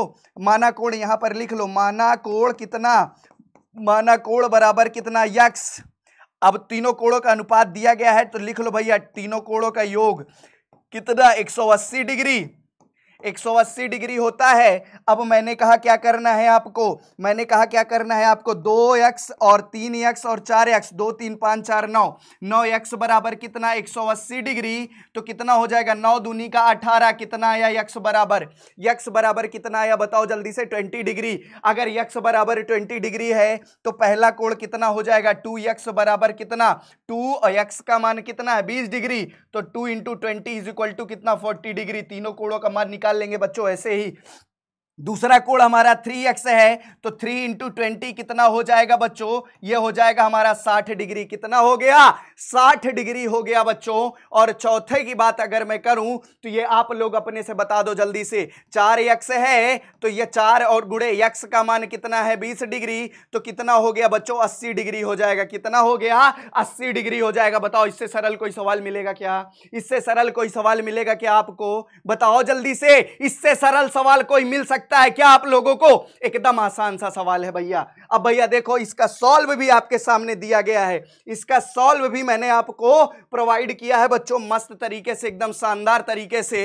B: माना कोण यहाँ पर लिख लो माना कोण कितना माना कोण बराबर कितना यक्स अब तीनों कोणों का अनुपात दिया गया है तो लिख लो भैया तीनों कोणों का योग कितना 180 डिग्री 180 डिग्री होता है अब मैंने कहा क्या करना है आपको मैंने कहा क्या करना है आपको दो एक्स और तीन एक्स और चार एक्स दो तीन पाँच चार नौ नौ एक्स बराबर कितना 180 डिग्री तो कितना हो जाएगा नौ दूनी का अठारह कितना आया यक्स बराबर यक्स बराबर कितना आया बताओ जल्दी से ट्वेंटी डिग्री अगर यक्स बराबर ट्वेंटी डिग्री है तो पहला कोण कितना हो जाएगा टू बराबर कितना टू एक्स यक्स का मान कितना है बीस डिग्री तो two into twenty is equal to कितना फोर्टी डिग्री तीनों कोणों का मान निकाल निकाल लेंगे बच्चों ऐसे ही दूसरा कोण हमारा थ्री एक्स है तो थ्री इंटू ट्वेंटी कितना हो जाएगा बच्चों ये हो जाएगा हमारा साठ डिग्री कितना हो गया साठ डिग्री हो गया बच्चों और चौथे की बात अगर मैं करूं तो ये आप लोग अपने से बता दो जल्दी से चार यक्स है तो ये चार और गुड़े यक्स का मान कितना है बीस डिग्री तो कितना हो गया बच्चों अस्सी डिग्री हो जाएगा कितना हो गया अस्सी डिग्री हो जाएगा बताओ इससे सरल कोई सवाल मिलेगा क्या इससे सरल कोई सवाल मिलेगा क्या आपको बताओ जल्दी से इससे सरल सवाल कोई मिल सकता है क्या आप लोगों को एकदम आसान सा सवाल है भैया अब भैया देखो इसका सॉल्व भी आपके सामने दिया गया है इसका सॉल्व भी मैंने आपको प्रोवाइड किया है बच्चों मस्त तरीके से एकदम शानदार तरीके से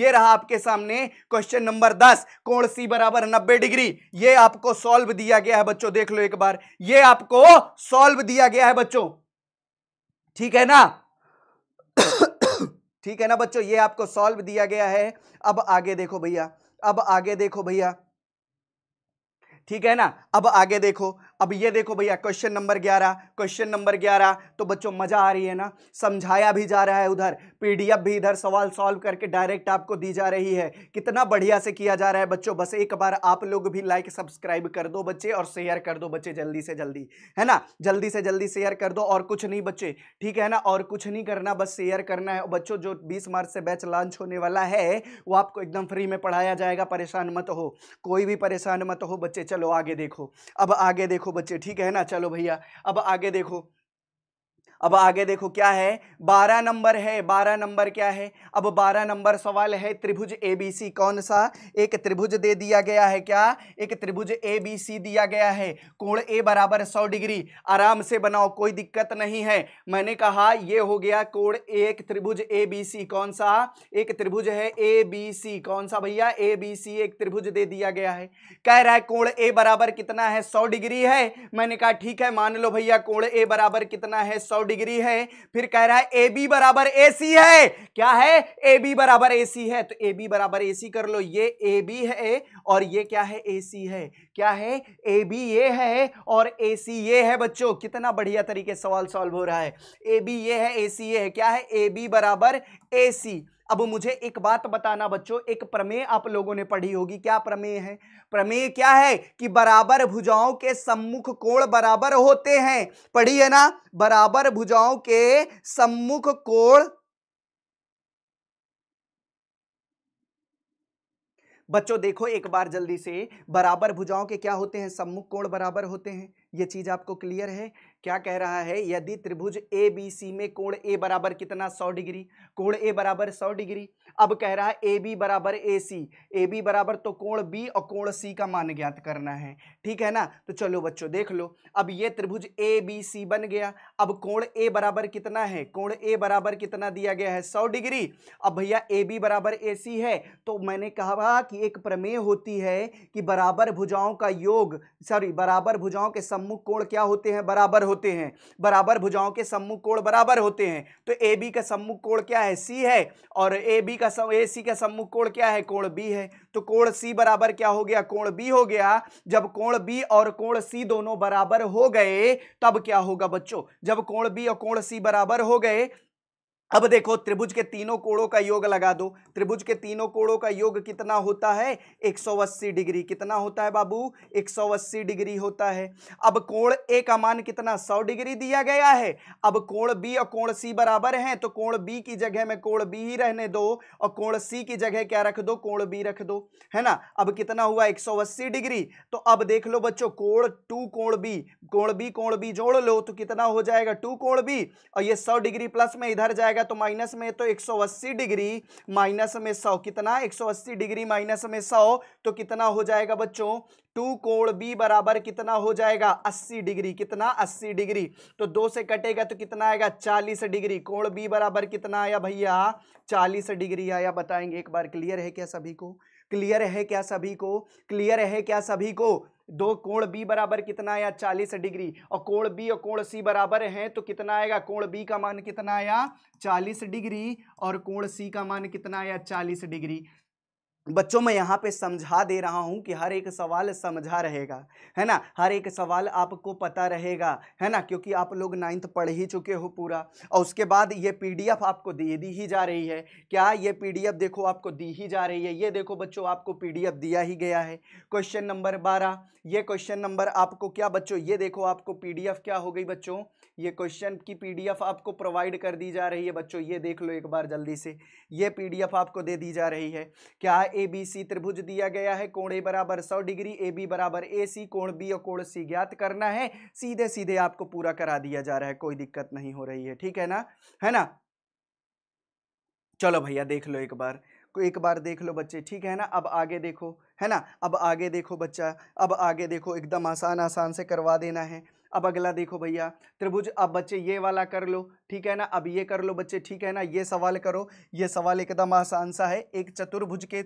B: ये रहा आपके सामने क्वेश्चन नंबर दस कोण सी बराबर नब्बे डिग्री ये आपको सॉल्व दिया गया है बच्चों देख लो एक बार ये आपको सॉल्व दिया गया है बच्चों ठीक है ना ठीक है ना बच्चों ये आपको सॉल्व दिया गया है अब आगे देखो भैया अब आगे देखो भैया ठीक है ना अब आगे देखो अब ये देखो भैया क्वेश्चन नंबर ग्यारह क्वेश्चन नंबर ग्यारह तो बच्चों मज़ा आ रही है ना समझाया भी जा रहा है उधर पीडीएफ भी इधर सवाल सॉल्व करके डायरेक्ट आपको दी जा रही है कितना बढ़िया से किया जा रहा है बच्चों बस एक बार आप लोग भी लाइक सब्सक्राइब कर दो बच्चे और शेयर कर दो बच्चे जल्दी से जल्दी है ना जल्दी से जल्दी शेयर कर दो और कुछ नहीं बच्चे ठीक है ना और कुछ नहीं करना बस शेयर करना है बच्चों जो बीस मार्च से बैच लॉन्च होने वाला है वो आपको एकदम फ्री में पढ़ाया जाएगा परेशान मत हो कोई भी परेशान मत हो बच्चे चलो आगे देखो अब आगे देखो देखो बच्चे ठीक है ना चलो भैया अब आगे देखो अब आगे देखो क्या है बारह नंबर है बारह नंबर क्या है अब बारह नंबर सवाल है त्रिभुज ए बी सी कौन सा एक त्रिभुज दे दिया गया है क्या एक त्रिभुज ए बी सी दिया गया है कोण ए बराबर सौ डिग्री आराम से बनाओ कोई दिक्कत नहीं है मैंने कहा ये हो गया कोण एक त्रिभुज ए बी सी कौन सा एक त्रिभुज है ए बी सी कौन सा भैया ए बी सी एक त्रिभुज दे दिया गया है कह रहा है कोण ए बराबर कितना है सौ डिग्री है मैंने कहा ठीक है मान लो भैया कोण ए बराबर कितना है सौ डिग्री है फिर कह रहा है ए बी बराबर ए सी है क्या है ए बी बराबर ए सी है तो ए बी बराबर ए सी कर लो ये ए बी है और ये क्या है ए सी है क्या है ए बी ये है और ए सी ये है बच्चों कितना बढ़िया तरीके सवाल सॉल्व हो रहा है ए बी ये है ए सी ये है क्या है ए बी बराबर ए सी अब मुझे एक बात बताना बच्चों एक प्रमेय आप लोगों ने पढ़ी होगी क्या प्रमेय है प्रमेय क्या है कि बराबर भुजाओं के सम्मुख कोण बराबर होते हैं पढ़ी है ना बराबर भुजाओं के सम्मुख कोण बच्चों देखो एक बार जल्दी से बराबर भुजाओं के क्या होते हैं सम्मुख कोण बराबर होते हैं ये चीज़ आपको क्लियर है क्या कह रहा है यदि त्रिभुज ए बी सी में कोण ए बराबर कितना 100 डिग्री कोण ए बराबर 100 डिग्री अब कह रहा है ए बी बराबर ए सी ए बी बराबर तो कोण बी और कोण सी का मान ज्ञात करना है ठीक है ना तो चलो बच्चों देख लो अब ये त्रिभुज ए बी सी बन गया अब कोण ए बराबर कितना है कोण ए बराबर कितना दिया गया है सौ डिग्री अब भैया ए बी बराबर ए सी है तो मैंने कहा कि एक प्रमेय होती है कि बराबर भुजाओं का योग सॉरी बराबर भुजाओं के सम सम्मुख कोण क्या होते हैं बराबर होते हैं बराबर भुजाओं के सम्मुख कोण बराबर होते हैं तो ए बी का सम्मुख कोण क्या है सी है और ए बी का ए सी का सम्मुख कोण क्या है कोण बी है तो कोण सी बराबर क्या हो गया कोण बी हो गया जब कोण बी और कोण सी दोनों बराबर हो गए तब क्या होगा बच्चों जब कोण बी और कोण सी बराबर हो गए अब देखो त्रिभुज के तीनों कोणों का योग लगा दो त्रिभुज के तीनों कोणों का योग कितना होता है 180 डिग्री कितना होता है बाबू 180 डिग्री होता है अब कोण ए का मान कितना 100 डिग्री दिया गया है अब कोण बी और कोण सी बराबर हैं तो कोण बी की जगह में कोण बी ही रहने दो और कोण सी की जगह क्या रख दो कोण बी रख दो है ना अब कितना हुआ एक डिग्री तो अब देख लो बच्चों कोण टू कोण बी कोण बी कोण बी जोड़ लो तो कितना हो जाएगा टू कोण बी और ये सौ डिग्री प्लस में इधर जाएगा जाएगा तो माइनस में तो 180 डिग्री माइनस में 100 कितना 180 डिग्री माइनस में 100 तो कितना हो जाएगा बच्चों टू कोण बी बराबर कितना हो जाएगा 80 डिग्री कितना 80 डिग्री तो दो से कटेगा तो कितना आएगा 40 डिग्री कोण बी बराबर कितना आया भैया 40 डिग्री आया बताएंगे एक बार क्लियर है क्या सभी को क्लियर है क्या सभी को क्लियर है क्या सभी को दो कोण बी बराबर कितना आया चालीस डिग्री और कोण बी और कोण सी बराबर हैं तो कितना आएगा कोण बी का मान कितना आया चालीस डिग्री और कोण सी का मान कितना आया चालीस डिग्री बच्चों मैं यहाँ पे समझा दे रहा हूँ कि हर एक सवाल समझा रहेगा है ना हर एक सवाल आपको पता रहेगा है ना क्योंकि आप लोग नाइन्थ पढ़ ही चुके हो पूरा और उसके बाद ये पीडीएफ आपको दे दी ही जा रही है क्या ये पीडीएफ देखो आपको दी ही जा रही है ये देखो बच्चों आपको पीडीएफ दिया ही गया है क्वेश्चन नंबर बारह ये क्वेश्चन नंबर आपको क्या बच्चों ये देखो आपको पी क्या हो गई बच्चों ये क्वेश्चन की पी आपको प्रोवाइड कर दी जा रही है बच्चों ये देख लो एक बार जल्दी से ये पी आपको दे दी जा रही है क्या ए बी सी त्रिभुज दिया गया है कोण ए बराबर सौ डिग्री ए बी बराबर ए सी कोण बी और कोण सी ज्ञात करना है सीधे सीधे आपको पूरा करा दिया जा रहा है कोई दिक्कत नहीं हो रही है ठीक है ना है ना चलो भैया देख लो एक बार एक बार देख लो बच्चे ठीक है ना अब आगे देखो है ना अब आगे देखो बच्चा अब आगे देखो एकदम आसान आसान से करवा देना है अब अगला देखो भैया त्रिभुज अब बच्चे ये वाला कर लो ठीक है ना अब ये कर लो बच्चे ठीक है ना ये सवाल करो ये सवाल एकदम आसान सा है एक चतुर्भुज के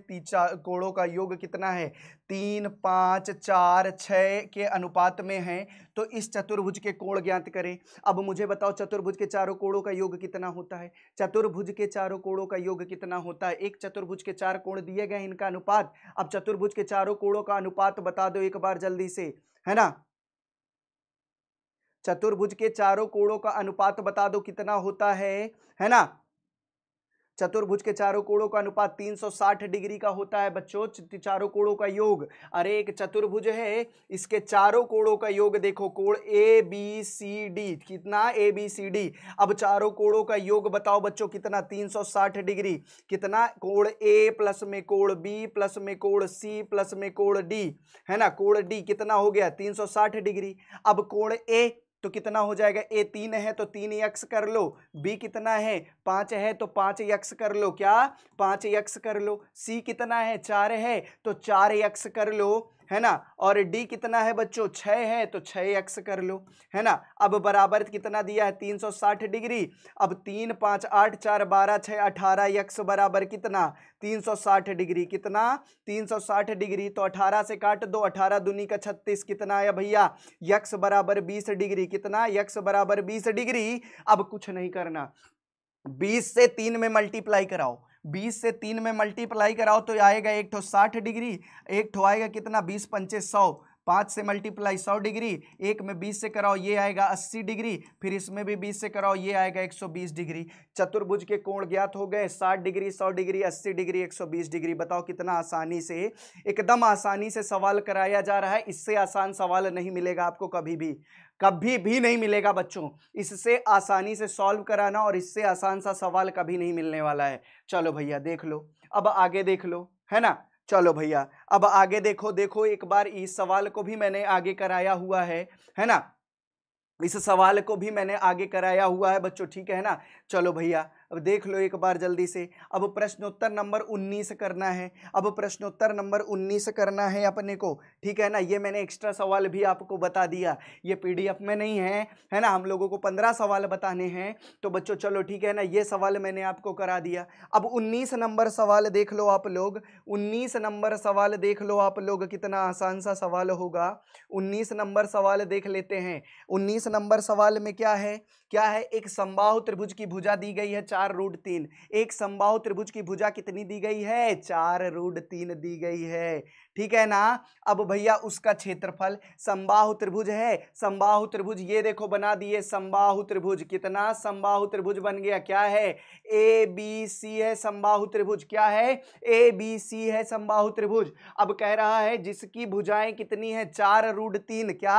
B: कोणों का योग कितना है तीन पाँच चार छः के अनुपात में है तो इस चतुर्भुज के कोण ज्ञात करें अब मुझे बताओ चतुर्भुज के चारों कोणों का योग कितना होता है चतुर्भुज के चारों कोणों का योग कितना होता है एक चतुर्भुज के चार कोण दिए गए इनका अनुपात अब चतुर्भुज के चारों कोणों का अनुपात बता दो एक बार जल्दी से है ना चतुर्भुज के चारों कोणों का अनुपात बता दो कितना होता है है ना चतुर्भुज के चारों कोणों का अनुपात 360 डिग्री का होता है बच्चों चारों कोणों का योग अरे एक चतुर्भुज है इसके चारों कोणों का योग देखो कोण ए बी सी डी कितना ए बी सी डी अब चारों कोणों का योग बताओ बच्चों कितना 360 डिग्री कितना कोण ए प्लस में कोण बी प्लस में कोण सी प्लस में कोण डी है ना कोण डी कितना हो गया तीन डिग्री अब कोण ए तो कितना हो जाएगा ए तीन है तो तीन यक्स कर लो बी कितना है पांच है तो पांच यक्स कर लो क्या पांच यक्स कर लो सी कितना है चार है तो चार यक्स कर लो है ना और डी कितना है बच्चों छः है तो छः एक्स कर लो है ना अब बराबर कितना दिया है तीन सौ साठ डिग्री अब तीन पाँच आठ चार बारह छः अठारह एक्स बराबर कितना तीन सौ साठ डिग्री कितना तीन सौ साठ डिग्री तो अठारह से काट दो अठारह दुनी का छत्तीस कितना है भैया यक्स बराबर बीस डिग्री कितना यक्स बराबर बीस डिग्री अब कुछ नहीं करना बीस से तीन में मल्टीप्लाई कराओ बीस से तीन में मल्टीप्लाई कराओ तो आएगा एक ठो साठ डिग्री एक ठो आएगा कितना बीस पंचे सौ पाँच से मल्टीप्लाई सौ डिग्री एक में बीस से कराओ ये आएगा अस्सी डिग्री फिर इसमें भी बीस से कराओ ये आएगा एक सौ बीस डिग्री चतुर्भुज के कोण ज्ञात हो गए साठ डिग्री सौ डिग्री अस्सी डिग्री एक सौ बीस डिग्री बताओ कितना आसानी से एकदम आसानी से सवाल कराया जा रहा है इससे आसान सवाल नहीं मिलेगा आपको कभी भी कभी भी नहीं मिलेगा बच्चों इससे आसानी से सॉल्व कराना और इससे आसान सा सवाल कभी नहीं मिलने वाला है चलो भैया देख लो अब आगे देख लो है ना चलो भैया अब आगे देखो देखो एक बार इस सवाल को भी मैंने आगे कराया हुआ है है ना इस सवाल को भी मैंने आगे कराया हुआ है बच्चों ठीक है ना चलो भैया अब देख लो एक बार जल्दी से अब प्रश्नोत्तर नंबर उन्नीस करना है अब प्रश्नोत्तर नंबर उन्नीस करना है अपने को ठीक है ना ये मैंने एक्स्ट्रा सवाल भी आपको बता दिया ये पीडीएफ में नहीं है है ना हम लोगों को पंद्रह सवाल बताने हैं तो बच्चों चलो ठीक है ना ये सवाल मैंने आपको करा दिया अब उन्नीस नंबर सवाल देख लो आप लोग उन्नीस नंबर सवाल देख लो आप लोग कितना आसान सा सवाल होगा उन्नीस नंबर सवाल देख लेते हैं उन्नीस नंबर सवाल में क्या है क्या है एक संबाहु त्रिभुज की भुजा दी गई है चार चार रूट तीन एक संभाव त्रिभुज की भुजा कितनी दी गई है चार रूट तीन दी गई है ठीक है ना अब भैया उसका क्षेत्रफल संबाहु त्रिभुज है संबाहु त्रिभुज ये देखो बना दिए संबाहु त्रिभुज कितना संबाहु त्रिभुज बन गया क्या है ए बी सी है संबाहु त्रिभुज क्या है ए बी सी है संबाहु त्रिभुज अब कह रहा है जिसकी भुजाएं कितनी है चार रूड तीन क्या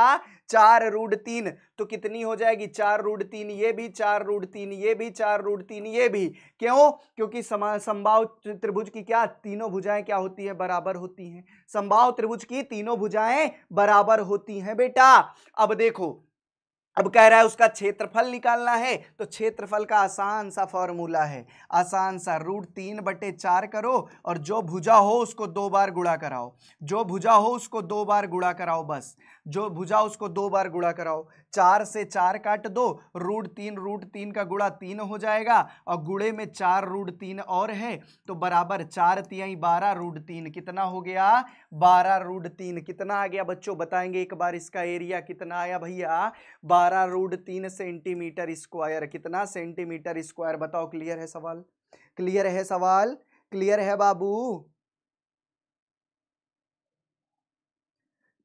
B: चार रूड तीन तो कितनी हो जाएगी चार रूड तीन ये भी चार रूड तीन ये भी चार रूड तीन ये भी क्यों क्योंकि संभाव त्रिभुज की क्या तीनों भुजाएं क्या होती है बराबर होती हैं संभाव त्रिभुज की तीनों भुजाएं बराबर होती हैं बेटा अब देखो अब कह रहा है उसका क्षेत्रफल निकालना है तो क्षेत्रफल का आसान सा फॉर्मूला है आसान सा रूट तीन बटे चार करो और जो भुजा हो उसको दो बार गुड़ा कराओ जो भुजा हो उसको दो बार गुड़ा कराओ बस जो भुजा उसको दो बार गुड़ा कराओ चार से चार काट दो रूट तीन रूट तीन का गुड़ा तीन हो जाएगा और गुड़े में चार रूट तीन और है तो बराबर चार तिहाई बारह रूट तीन कितना हो गया बारह रूट तीन कितना आ गया बच्चों बताएंगे एक बार इसका एरिया कितना आया भैया बारह रूट तीन सेंटीमीटर स्क्वायर कितना सेंटीमीटर स्क्वायर बताओ क्लियर है सवाल क्लियर है सवाल क्लियर है बाबू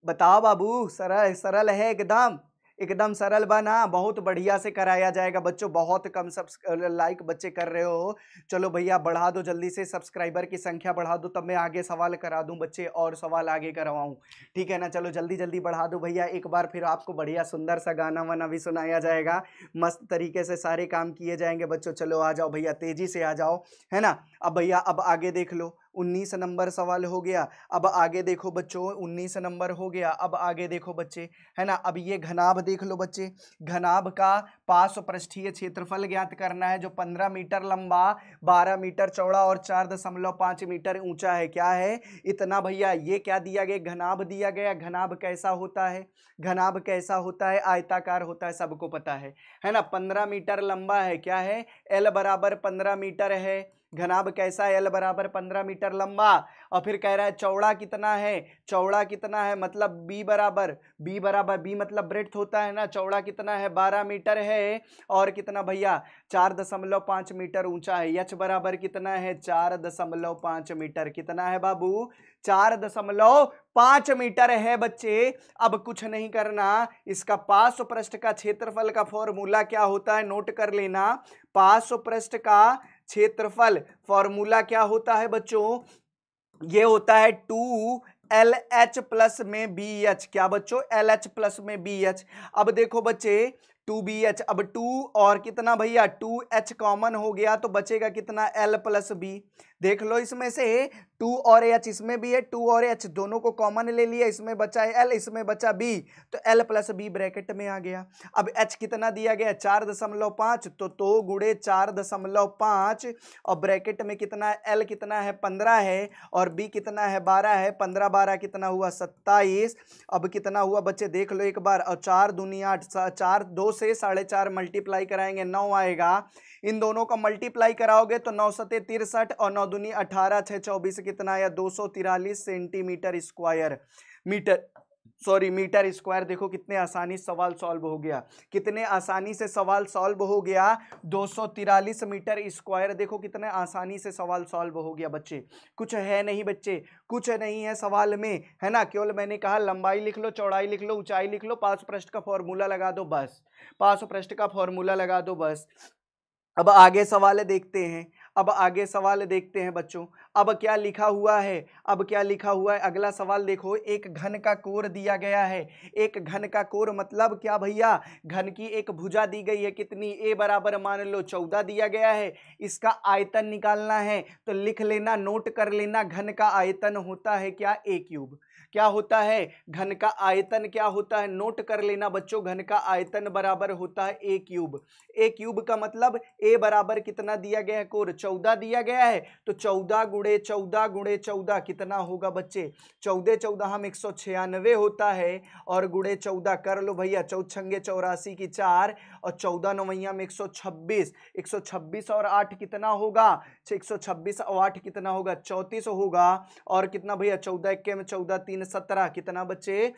B: बताओ बाबू सरल सरल है एकदम एकदम सरल बना बहुत बढ़िया से कराया जाएगा बच्चों बहुत कम सब्स लाइक बच्चे कर रहे हो चलो भैया बढ़ा दो जल्दी से सब्सक्राइबर की संख्या बढ़ा दो तब मैं आगे सवाल करा दूं बच्चे और सवाल आगे करवाऊं ठीक है ना चलो जल्दी जल्दी बढ़ा दो भैया एक बार फिर आपको बढ़िया सुंदर सा गाना वाना भी सुनाया जाएगा मस्त तरीके से सारे काम किए जाएंगे बच्चों चलो आ जाओ भैया तेज़ी से आ जाओ है ना अब भैया अब आगे देख लो उन्नीस नंबर सवाल हो गया अब आगे देखो बच्चों उन्नीस नंबर हो गया अब आगे देखो बच्चे है ना अब ये घनाभ देख लो बच्चे घनाभ का पास पृष्ठीय क्षेत्रफल ज्ञात करना है जो पंद्रह मीटर लंबा बारह मीटर चौड़ा और चार दशमलव पाँच मीटर ऊंचा है क्या है इतना भैया ये क्या दिया गया घनाभ दिया गया घनाभ कैसा होता है घनाभ कैसा होता है आयताकार होता है सबको पता है है ना पंद्रह मीटर लंबा है क्या है एल बराबर पंद्रह मीटर है घनाभ कैसा है एल बराबर पंद्रह मीटर लंबा और फिर कह रहा है चौड़ा कितना है चौड़ा कितना है मतलब बी बराबर बी बराबर बी मतलब ब्रेथ होता है ना चौड़ा कितना है बारह मीटर है और कितना भैया चार दशमलव पाँच मीटर ऊंचा है यच बराबर कितना है चार दशमलव पाँच मीटर कितना है बाबू चार दशमलव पाँच मीटर है बच्चे अब कुछ नहीं करना इसका पार्श्व पृष्ठ का क्षेत्रफल का फॉर्मूला क्या होता है नोट कर लेना पार्श्व पृष्ठ का क्षेत्रफल फॉर्मूला क्या होता है बच्चों ये होता है टू एल एच प्लस में बी एच क्या बच्चों एल एच प्लस में बी एच अब देखो बच्चे टू बी एच अब टू और कितना भैया टू एच कॉमन हो गया तो बचेगा कितना एल प्लस बी देख लो इसमें से टू और एच इसमें भी है टू और एच दोनों को कॉमन ले लिया इसमें बचा है एल इसमें बचा बी तो एल प्लस बी ब्रैकेट में आ गया अब एच कितना दिया गया चार दशमलव पाँच तो तो गुड़े चार दशमलव पाँच और ब्रैकेट में कितना एल कितना है पंद्रह है और बी कितना है बारह है पंद्रह बारह कितना हुआ सत्ताईस अब कितना हुआ बच्चे देख लो एक बार और चार दुनिया आठ चार दो से साढ़े चार मल्टीप्लाई कराएंगे नौ आएगा इन दोनों का मल्टीप्लाई कराओगे तो नौ सते तिरसठ और नौ दुनी अठारह छः चौबीस कितना या दो सौ तिरालीस centimetre square metre sorry metre square देखो कितने आसानी सवाल सॉल्व हो गया कितने आसानी से सवाल सॉल्व हो गया दो मीटर स्क्वायर देखो कितने आसानी से सवाल सॉल्व हो गया बच्चे कुछ है नहीं बच्चे कुछ नहीं है सवाल में है ना केवल मैंने कहा लंबाई लिख लो चौड़ाई लिख लो ऊंचाई लिख लो पाँच प्रश्न का फॉर्मूला लगा दो बस पाँच प्रश्न का फॉर्मूला लगा दो बस अब आगे सवाल देखते हैं अब आगे सवाल देखते हैं बच्चों अब क्या लिखा हुआ है अब क्या लिखा हुआ है अगला सवाल देखो एक घन का कोर दिया गया है एक घन का कोर मतलब क्या भैया घन की एक भुजा दी गई है कितनी ए बराबर मान लो चौदह दिया गया है इसका आयतन निकालना है तो लिख लेना नोट कर लेना घन का आयतन होता है क्या ए क्यूब क्या होता है घन का आयतन क्या होता है नोट कर लेना बच्चों घन का आयतन बराबर होता है ए क्यूब ए क्यूब का मतलब ए बराबर कितना दिया गया है कोर चौदह दिया गया है तो चौदह गुड़े चौदह गुड़े चौदह कितना होगा बच्चे चौदह चौदह हम एक सौ छियानवे होता है और गुड़े चौदह कर लो भैया चौछंगे चौरासी की चार और चौदह नवैया में एक सौ छब्बीस एक सौ छब्बीस और आठ कितना होगा एक सौ छब्बीस और आठ कितना होगा चौंतीस होगा और कितना भैया चौदह इक्के में चौदह तीन सत्रह कितना बच्चे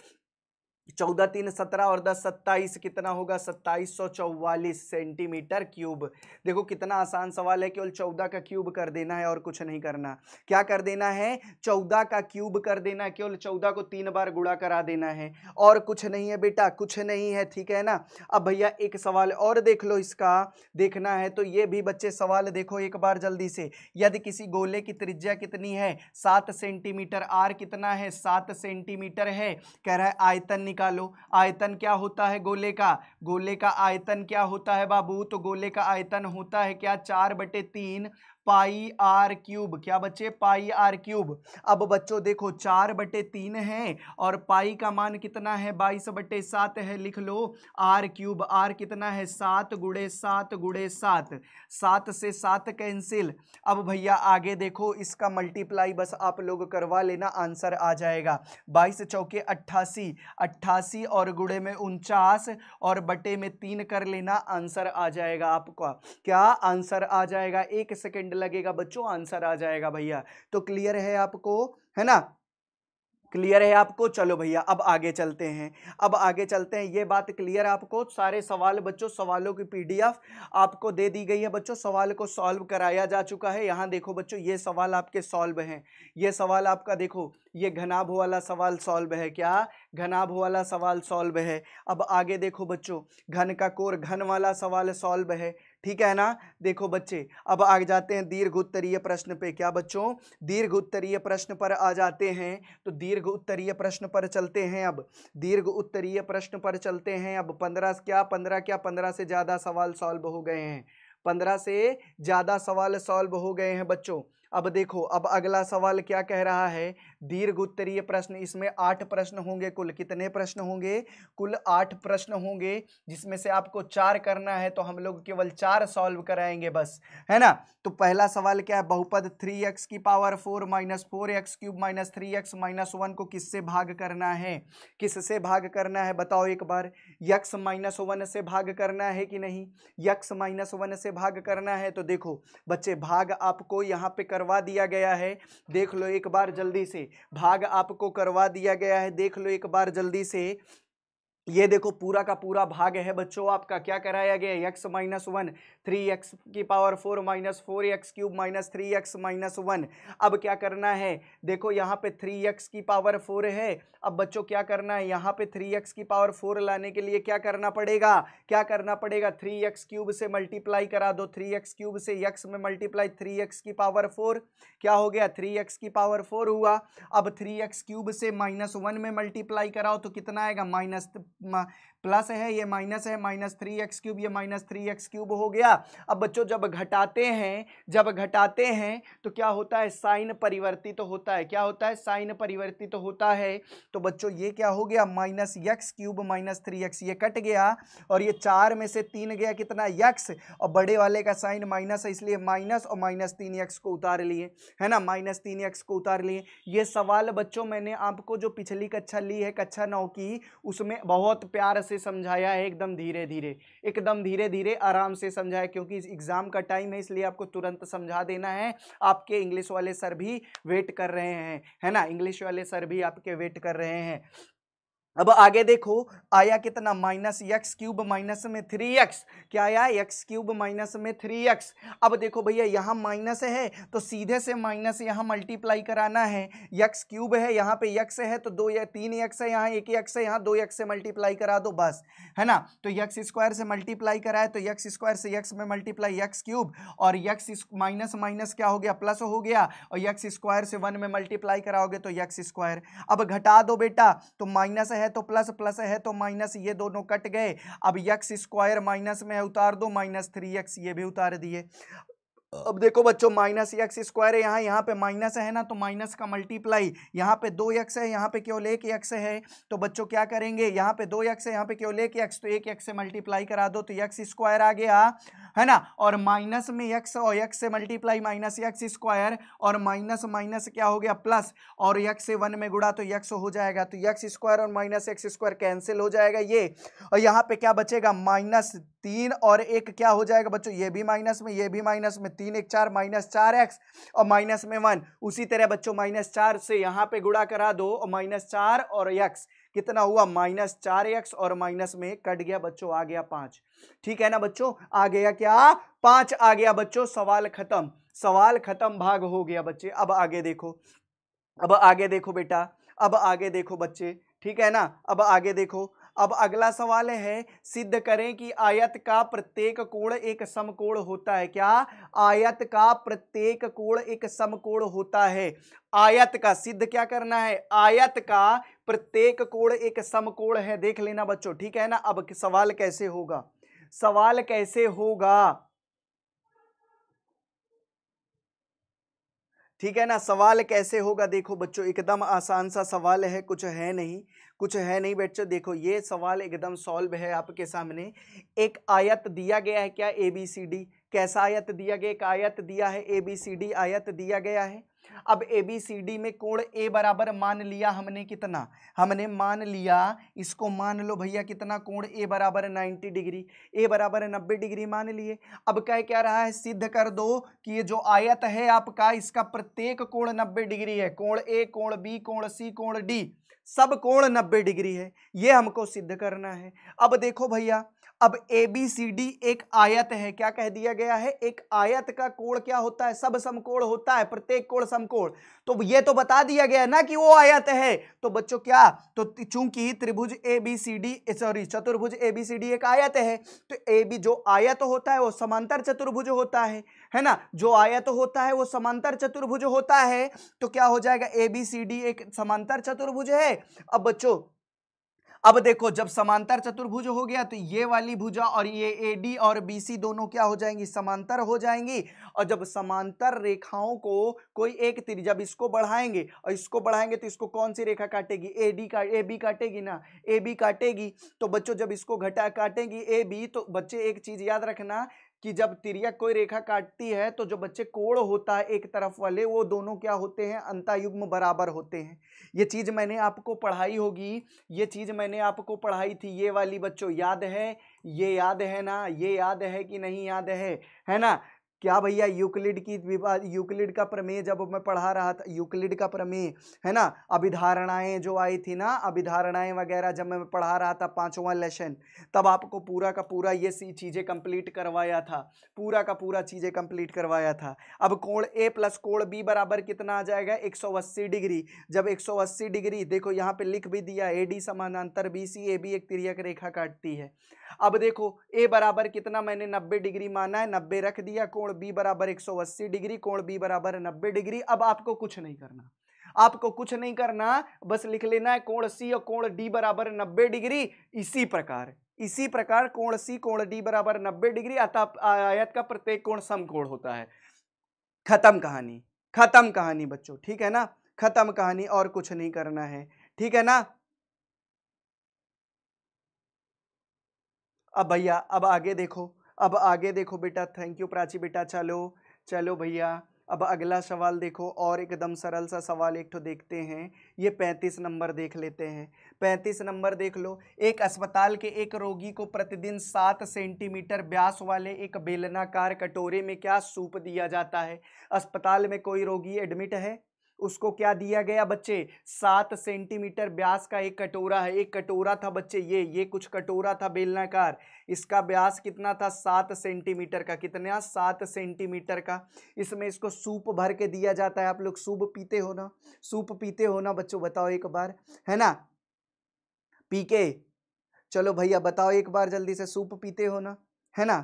B: चौदह तीन सत्रह और दस सत्ताईस कितना होगा सत्ताईस सौ चौवालीस सेंटीमीटर क्यूब देखो कितना आसान सवाल है केवल चौदह का क्यूब कर देना है और कुछ नहीं करना क्या कर देना है चौदह का क्यूब कर देना है केवल चौदह को तीन बार गुड़ा करा देना है और कुछ नहीं है बेटा कुछ नहीं है ठीक है ना अब भैया एक सवाल और देख लो इसका देखना है तो ये भी बच्चे सवाल देखो एक बार जल्दी से यदि किसी गोले की त्रिज्या कितनी है सात सेंटीमीटर आर कितना है सात सेंटीमीटर है कह रहा है आयतन निकालो आयतन क्या होता है गोले का गोले का आयतन क्या होता है बाबू तो गोले का आयतन होता है क्या चार बटे तीन पाई आर क्यूब क्या बच्चे पाई आर क्यूब अब बच्चों देखो चार बटे तीन है और पाई का मान कितना है बाईस बटे सात है लिख लो आर क्यूब आर कितना है सात गुड़े सात गुड़े सात सात से सात कैंसिल अब भैया आगे देखो इसका मल्टीप्लाई बस आप लोग करवा लेना आंसर आ जाएगा बाईस चौके अट्ठासी अट्ठासी और गुड़े में उनचास और बटे में तीन कर लेना आंसर आ जाएगा आपका क्या आंसर आ जाएगा एक सेकेंड एंड लगेगा बच्चों आंसर आ जाएगा भैया तो क्लियर है आपको है ना क्लियर है आपको चलो भैया अब आगे चलते हैं अब आगे चलते हैं ये बात क्लियर आपको सारे सवाल बच्चों सवालों की पीडीएफ आपको दे दी गई है बच्चों सवाल को सॉल्व कराया जा चुका है यहाँ देखो बच्चों ये सवाल आपके सॉल्व हैं ये सवाल आपका देखो ये घनाभ वाला सवाल सॉल्व है क्या घनाभ वाला सवाल सॉल्व है अब आगे देखो बच्चों घन का कोर घन वाला सवाल सॉल्व है ठीक है ना देखो बच्चे अब आ जाते हैं दीर्घ उत्तरीय प्रश्न पे क्या बच्चों दीर्घ उत्तरीय प्रश्न पर आ जाते हैं तो दीर्घ उत्तरीय प्रश्न पर चलते हैं अब दीर्घ उत्तरीय प्रश्न पर चलते हैं अब पंद्रह क्या पंद्रह क्या पंद्रह से ज़्यादा सवाल सॉल्व हो गए हैं पंद्रह से ज़्यादा सवाल सॉल्व हो गए हैं बच्चों अब देखो अब अगला सवाल क्या कह रहा है दीर्घ उत्तरीय प्रश्न इसमें आठ प्रश्न होंगे कुल कितने प्रश्न होंगे कुल आठ प्रश्न होंगे जिसमें से आपको चार करना है तो हम लोग केवल चार सॉल्व कराएंगे बस है ना तो पहला सवाल क्या है बहुपद थ्री एक्स की power four minus four X cube minus three X minus one को किससे भाग करना है किससे भाग करना है बताओ एक बार यक्स माइनस वन से भाग करना है कि नहीं यक्स माइनस वन से भाग करना है तो देखो बच्चे भाग आपको यहाँ पे कर करवा दिया गया है देख लो एक बार जल्दी से भाग आपको करवा दिया गया है देख लो एक बार जल्दी से ये देखो पूरा का पूरा भाग है बच्चों आपका क्या कराया गया है X minus one three X की power four minus four X cube minus three X minus one अब क्या करना है देखो यहाँ पे थ्री एक्स की पावर फोर है अब बच्चों क्या करना है यहाँ पे थ्री एक्स की पावर फोर लाने के लिए क्या करना पड़ेगा क्या करना पड़ेगा थ्री एक्स क्यूब से मल्टीप्लाई करा दो थ्री एक्स क्यूब से एक्स में मल्टीप्लाई थ्री एक्स की पावर फोर क्या हो गया थ्री एक्स की पावर फोर हुआ अब थ्री एक्स क्यूब से माइनस वन में मल्टीप्लाई कराओ तो कितना आएगा माइनस 嘛。प्लस है ये माइनस है माइनस थ्री एक्स क्यूब ये माइनस थ्री एक्स क्यूब हो गया अब बच्चों जब घटाते हैं जब घटाते हैं तो क्या होता है साइन परिवर्तित तो होता है क्या होता है साइन परिवर्तित तो होता है तो बच्चों ये क्या हो गया minus X cube minus three X ये कट गया और ये चार में से तीन गया कितना यक्स और बड़े वाले का साइन माइनस है इसलिए माइनस और माइनस तीन यक्स को उतार लिए है ना माइनस तीन यक्स को उतार लिए ये सवाल बच्चों मैंने आपको जो पिछली कक्षा ली है कक्षा नौ की उसमें बहुत प्यार से से समझाया है एकदम धीरे धीरे एकदम धीरे धीरे आराम से समझाया क्योंकि इस एग्ज़ाम का टाइम है इसलिए आपको तुरंत समझा देना है आपके इंग्लिश वाले सर भी वेट कर रहे हैं है ना इंग्लिश वाले सर भी आपके वेट कर रहे हैं अब आगे देखो आया कितना माइनस एक्स क्यूब माइनस में थ्री एक्स क्या आया एक्स क्यूब माइनस में थ्री एक्स अब देखो भैया यहाँ माइनस है तो सीधे से माइनस यहाँ मल्टीप्लाई कराना है यक्स क्यूब है यहाँ पे एक्स है तो दो या तीन एक्स है यहाँ एक एक्स है यहाँ दो एक्स से मल्टीप्लाई करा दो बस है ना तो यक्स स्क्वायर से मल्टीप्लाई कराए तो यक्स स्क्वायर से यक्स में मल्टीप्लाई एक्स क्यूब और यक्स माइनस माइनस क्या हो गया प्लस हो गया और यक्स स्क्वायर से वन में मल्टीप्लाई कराओगे तो यक्स स्क्वायर अब घटा दो बेटा तो माइनस है है तो प्लस प्लस है तो माइनस ये दोनों कट गए अब यक्स स्क्वायर माइनस में उतार दो माइनस थ्री यक्स ये भी उतार दिए अब देखो बच्चों माइनस एक्स स्क्वायर है यहाँ यहाँ पे माइनस है ना तो माइनस का मल्टीप्लाई यहाँ पे दो एक्स है यहाँ पे केवल एक एक्स है तो बच्चों क्या करेंगे यहाँ पे दो एक्स है यहाँ पे केवल एक एक्स तो एक एक्स से मल्टीप्लाई करा दो तो एक्स स्क्वायर आ गया है ना और माइनस में एक्स और एक्स से मल्टीप्लाई माइनस एक्स स्क्वायर और माइनस माइनस क्या हो गया प्लस और एक्स से वन में गुड़ा तो एक्स हो जाएगा तो एक्स स्क्वायर और माइनस एक्स स्क्वायर कैंसिल हो जाएगा ये और यहाँ पे क्या बचेगा माइनस तीन और एक क्या हो जाएगा बच्चों ये भी माइनस में ये भी माइनस में तीन एक चार माइनस चार एक्स और माइनस में वन उसी तरह बच्चों माइनस चार से यहाँ पे गुड़ा करा दो और माइनस चार और एक्स कितना हुआ माइनस चार एक्स और माइनस में कट गया बच्चों आ गया पाँच ठीक है ना बच्चों आ गया क्या पाँच आ गया बच्चों सवाल खत्म सवाल खत्म भाग हो गया बच्चे अब आगे देखो अब आगे देखो बेटा अब आगे देखो बच्चे ठीक है ना अब आगे देखो अब अगला सवाल है सिद्ध करें कि आयत का प्रत्येक कोण एक समकोण होता है क्या आयत का प्रत्येक कोण एक समकोण होता है आयत का सिद्ध क्या करना है आयत का प्रत्येक कोण एक समकोण है देख लेना बच्चों ठीक है ना अब सवाल कैसे होगा सवाल कैसे होगा ठीक है ना सवाल कैसे होगा देखो बच्चों एकदम आसान सा सवाल है कुछ है नहीं कुछ है नहीं बच्चों देखो ये सवाल एकदम सॉल्व है आपके सामने एक आयत दिया गया है क्या ए बी सी डी कैसा आयत दिया गया एक आयत दिया है ए बी सी डी आयत दिया गया है अब ए बी सी डी में कोण ए बराबर मान लिया हमने कितना हमने मान लिया इसको मान लो भैया कितना कोण ए बराबर 90 डिग्री ए बराबर 90 डिग्री मान लिए अब कह क्या रहा है सिद्ध कर दो कि ये जो आयत है आपका इसका प्रत्येक कोण 90 डिग्री है कोण ए कोण बी कोण सी कोण डी सब कोण 90 डिग्री है ये हमको सिद्ध करना है अब देखो भैया अब ए बी सी डी एक आयत है क्या कह दिया गया है एक आयत का कोण क्या होता है सब समकोण होता है प्रत्येक कोण समकोण तो ये तो बता दिया गया ना कि वो आयत है तो बच्चों क्या तो चूंकि त्रिभुज A B C D sorry चतुर्भुज ए बी सी डी एक आयत है तो ए बी जो आयत होता है वो समांतर चतुर्भुज होता है है ना जो आयत होता है वो समांतर चतुर्भुज होता है तो क्या हो जाएगा ए बी सी डी एक समांतर चतुर्भुज है अब बच्चों अब देखो जब समांतर चतुर्भुज हो गया तो ये वाली भुजा और ये ए डी और बी सी दोनों क्या हो जाएंगी समांतर हो जाएंगी और जब समांतर रेखाओं को कोई एक तिरी जब इसको बढ़ाएंगे और इसको बढ़ाएंगे तो इसको कौन सी रेखा काटेगी ए डी का ए बी काटेगी ना ए बी काटेगी तो बच्चों जब इसको घटा काटेगी ए बी तो बच्चे एक चीज याद रखना कि जब तिरिया कोई रेखा काटती है तो जो बच्चे कोण होता है एक तरफ वाले वो दोनों क्या होते हैं अंतायुग्म बराबर होते हैं ये चीज़ मैंने आपको पढ़ाई होगी ये चीज़ मैंने आपको पढ़ाई थी ये वाली बच्चों याद है ये याद है ना ये याद है कि नहीं याद है है ना क्या भैया यूक्लिड की विवाद यूक्लिड का प्रमेय जब मैं पढ़ा रहा था यूक्लिड का प्रमेय है ना अभिधारणाएं जो आई थी ना अभिधारणाएं वगैरह जब मैं पढ़ा रहा था पांचवा लेसन तब आपको पूरा का पूरा ये सी चीज़ें कंप्लीट करवाया था पूरा का पूरा चीज़ें कंप्लीट करवाया था अब कोण ए प्लस कोण बी बराबर कितना आ जाएगा एक डिग्री जब एक डिग्री देखो यहाँ पे लिख भी दिया ए डी समानांतर बी सी ए बी एक तिरक रेखा काटती है अब देखो ए बराबर कितना मैंने नब्बे डिग्री माना है नब्बे रख दिया कोण कोण बी बराबर 180 डिग्री कोण बी बराबर नब्बे डिग्री अब आपको कुछ नहीं करना आपको कुछ नहीं करना बस लिख लेना है कोण सी और कोण डी बराबर नब्बे डिग्री इसी प्रकार इसी प्रकार कोण सी कोण डी बराबर नब्बे डिग्री अतः आयत का प्रत्येक कोण सम कोण होता है खत्म कहानी खत्म कहानी बच्चों ठीक है ना खत्म कहानी और कुछ नहीं करना है ठीक है ना अब भैया अब आगे देखो अब आगे देखो बेटा थैंक यू प्राची बेटा चलो चलो भैया अब अगला सवाल देखो और एकदम सरल सा सवाल एक तो देखते हैं ये पैंतीस नंबर देख लेते हैं पैंतीस नंबर देख लो एक अस्पताल के एक रोगी को प्रतिदिन सात सेंटीमीटर व्यास वाले एक बेलनाकार कटोरे में क्या सूप दिया जाता है अस्पताल में कोई रोगी एडमिट है उसको क्या दिया गया बच्चे सात सेंटीमीटर ब्यास का एक कटोरा है एक कटोरा था बच्चे ये ये कुछ कटोरा था बेलनाकार इसका ब्यास कितना था सात सेंटीमीटर का कितना सात सेंटीमीटर का इसमें इसको सूप भर के दिया जाता है आप लोग सूप पीते हो ना सूप पीते हो ना बच्चों बताओ एक बार है ना पी के चलो भैया बताओ एक बार जल्दी से सूप पीते हो ना है ना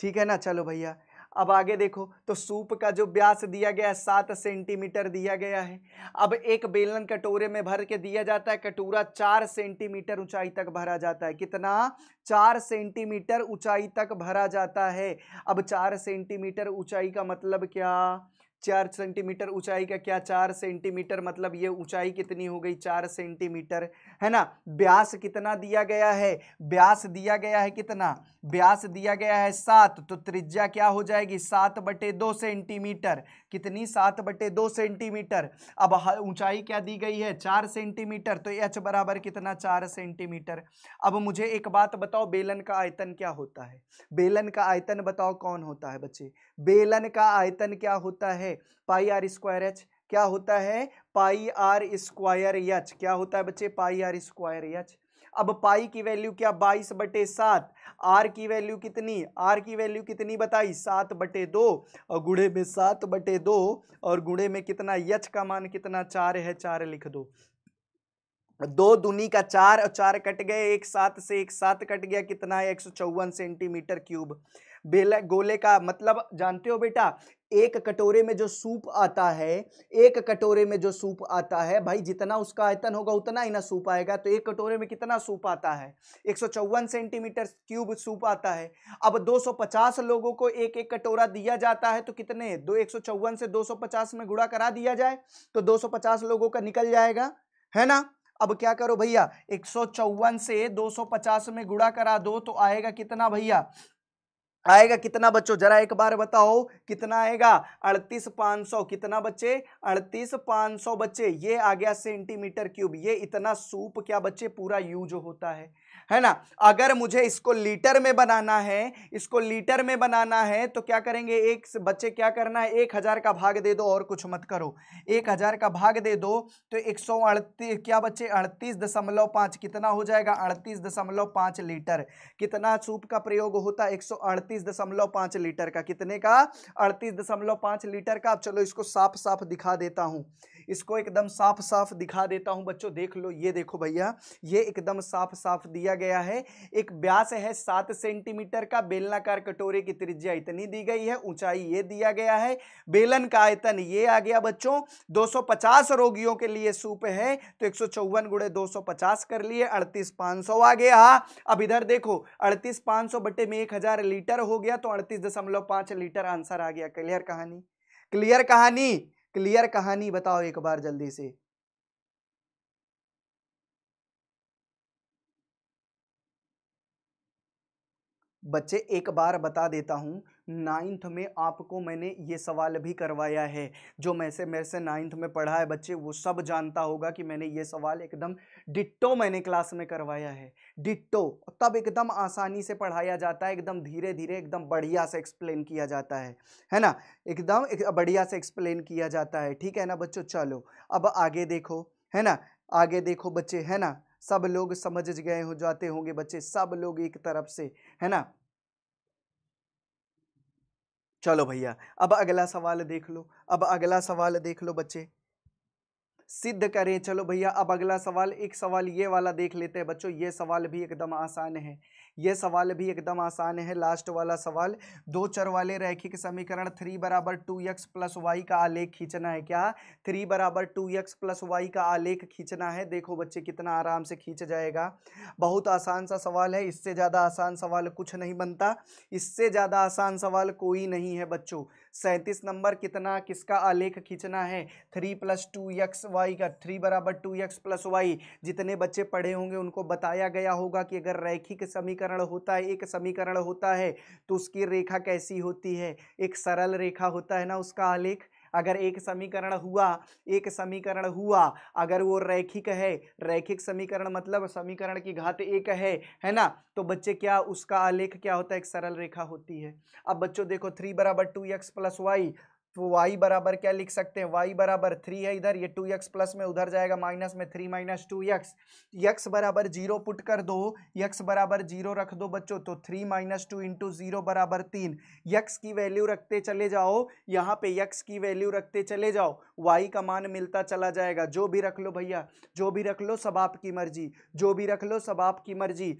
B: ठीक है ना चलो भैया अब आगे देखो तो सूप का जो ब्यास दिया गया है सात सेंटीमीटर दिया गया है अब एक बेलन कटोरे में भर के दिया जाता है कटोरा चार सेंटीमीटर ऊंचाई तक भरा जाता है कितना चार सेंटीमीटर ऊंचाई तक भरा जाता है अब चार सेंटीमीटर ऊंचाई का मतलब क्या चार सेंटीमीटर ऊंचाई का क्या चार सेंटीमीटर मतलब ये ऊंचाई कितनी हो गई चार सेंटीमीटर है ना ब्यास कितना दिया गया है ब्यास दिया गया है कितना ब्यास दिया गया है सात तो त्रिज्या क्या हो जाएगी सात बटे दो सेंटीमीटर कितनी सात बटे दो सेंटीमीटर अब ऊंचाई क्या दी गई है चार सेंटीमीटर तो एच बराबर कितना चार सेंटीमीटर अब मुझे एक बात बताओ बेलन का आयतन क्या होता है बेलन का आयतन बताओ कौन होता है बच्चे बेलन का आयतन क्या होता है पाई आर स्क्वायर एच क्या होता है पाई आर स्क्वायर एच क्या होता है बच्चे पाई आर स्क्वायर एच अब पाई की वैल्यू क्या बाईस बटे सात आर की वैल्यू कितनी आर की वैल्यू कितनी बताई सात बटे दो और गुड़े में सात बटे दो और गुड़े में कितना यच का मान कितना चार है चार लिख दो दो दुनी का चार और चार कट गए एक सात से एक सात कट गया कितना है एक सौ चौवन सेंटीमीटर क्यूब बेले गोले का मतलब जानते हो बेटा एक कटोरे में जो सूप आता है एक कटोरे में जो सूप आता है भाई जितना उसका आयतन होगा उतना ही ना सूप आएगा तो एक कटोरे में कितना सूप आता है एक सेंटीमीटर क्यूब सूप आता है अब 250 लोगों को एक एक कटोरा दिया जाता है तो कितने दो एक से 250 में गुड़ा करा दिया जाए तो 250 लोगों का निकल जाएगा है ना अब क्या करो भैया एक से पचास में गुड़ा करा दो तो आएगा कितना भैया आएगा कितना बच्चों जरा एक बार बताओ कितना आएगा अड़तीस पाँच सौ कितना बच्चे अड़तीस पाँच सौ बच्चे ये आ गया सेंटीमीटर क्यूब ये इतना सूप क्या बच्चे पूरा यूज होता है है ना अगर मुझे इसको लीटर में बनाना है इसको लीटर में बनाना है तो क्या करेंगे एक बच्चे क्या करना है एक हज़ार का भाग दे दो और कुछ मत करो एक हज़ार का भाग दे दो तो एक सौ अड़तीस क्या बच्चे अड़तीस दशमलव पांच कितना हो जाएगा अड़तीस दशमलव पांच लीटर कितना सूप का प्रयोग होता है एक सौ अड़तीस अड़तीस दशमलव पांच लीटर का कितने का अड़तीस दशमलव पांच लीटर का अब चलो इसको साफ साफ दिखा देता हूँ इसको एकदम साफ साफ दिखा देता हूँ बच्चों देख लो ये देखो भैया ये एकदम साफ साफ दिया गया है एक ब्यास है सात सेंटीमीटर का बेलनाकार कटोरे की त्रिज्या इतनी दी गई है ऊंचाई ये दिया गया है बेलन का आयतन ये आ गया बच्चों 250 रोगियों के लिए सूप है तो एक सौ कर लिए अड़तीस आ गया अब इधर देखो अड़तीस पाँच बटे में एक लीटर हो गया तो अड़तीस दशमलव पांच लीटर आंसर आ गया क्लियर कहानी क्लियर कहानी क्लियर कहानी बताओ एक बार जल्दी से बच्चे एक बार बता देता हूं नाइन्थ में आपको मैंने ये सवाल भी करवाया है जो मैं से मेरे से नाइन्थ में पढ़ा है बच्चे वो सब जानता होगा कि मैंने ये सवाल एकदम डिट्टो मैंने क्लास में करवाया है डिट्टो तब एकदम आसानी से पढ़ाया जाता है एकदम धीरे धीरे एकदम बढ़िया से एक्सप्लेन किया जाता है है ना एकदम एक बढ़िया से एक्सप्लेन किया जाता है ठीक है ना बच्चों चलो अब आगे देखो है ना आगे देखो बच्चे है ना सब लोग समझ गए हो जाते होंगे बच्चे सब लोग एक तरफ से है ना चलो भैया अब अगला सवाल देख लो अब अगला सवाल देख लो बच्चे सिद्ध करें चलो भैया अब अगला सवाल एक सवाल ये वाला देख लेते हैं बच्चों ये सवाल भी एकदम आसान है यह सवाल भी एकदम आसान है लास्ट वाला सवाल दो चर वाले रैखिक समीकरण थ्री बराबर टू एक्स प्लस वाई का आलेख खींचना है क्या थ्री बराबर टू एक्स प्लस वाई का आलेख खींचना है देखो बच्चे कितना आराम से खींच जाएगा बहुत आसान सा सवाल है इससे ज़्यादा आसान सवाल कुछ नहीं बनता इससे ज़्यादा आसान सवाल कोई नहीं है बच्चों सैंतीस नंबर कितना किसका आलेख खींचना है three plus two X Y का थ्री बराबर टू यक्स प्लस वाई जितने बच्चे पढ़े होंगे उनको बताया गया होगा कि अगर रैखिक समीकरण होता है एक समीकरण होता है तो उसकी रेखा कैसी होती है एक सरल रेखा होता है ना उसका आलेख अगर एक समीकरण हुआ एक समीकरण हुआ अगर वो रैखिक है रैखिक समीकरण मतलब समीकरण की घात एक है है ना तो बच्चे क्या उसका आलेख क्या होता है एक सरल रेखा होती है अब बच्चों देखो थ्री बराबर टू एक्स प्लस वाई तो y बराबर क्या लिख सकते हैं y बराबर थ्री है इधर ये टू एक्स प्लस में उधर जाएगा माइनस में three minus two X X बराबर जीरो पुट कर दो यक्स बराबर जीरो रख दो बच्चों तो three minus two into zero बराबर तीन यक्स की वैल्यू रखते चले जाओ यहाँ पे यक्स की वैल्यू रखते चले जाओ y का मान मिलता चला जाएगा जो भी रख लो भैया जो भी रख लो सब आपकी मर्जी जो भी रख लो सब आपकी मर्जी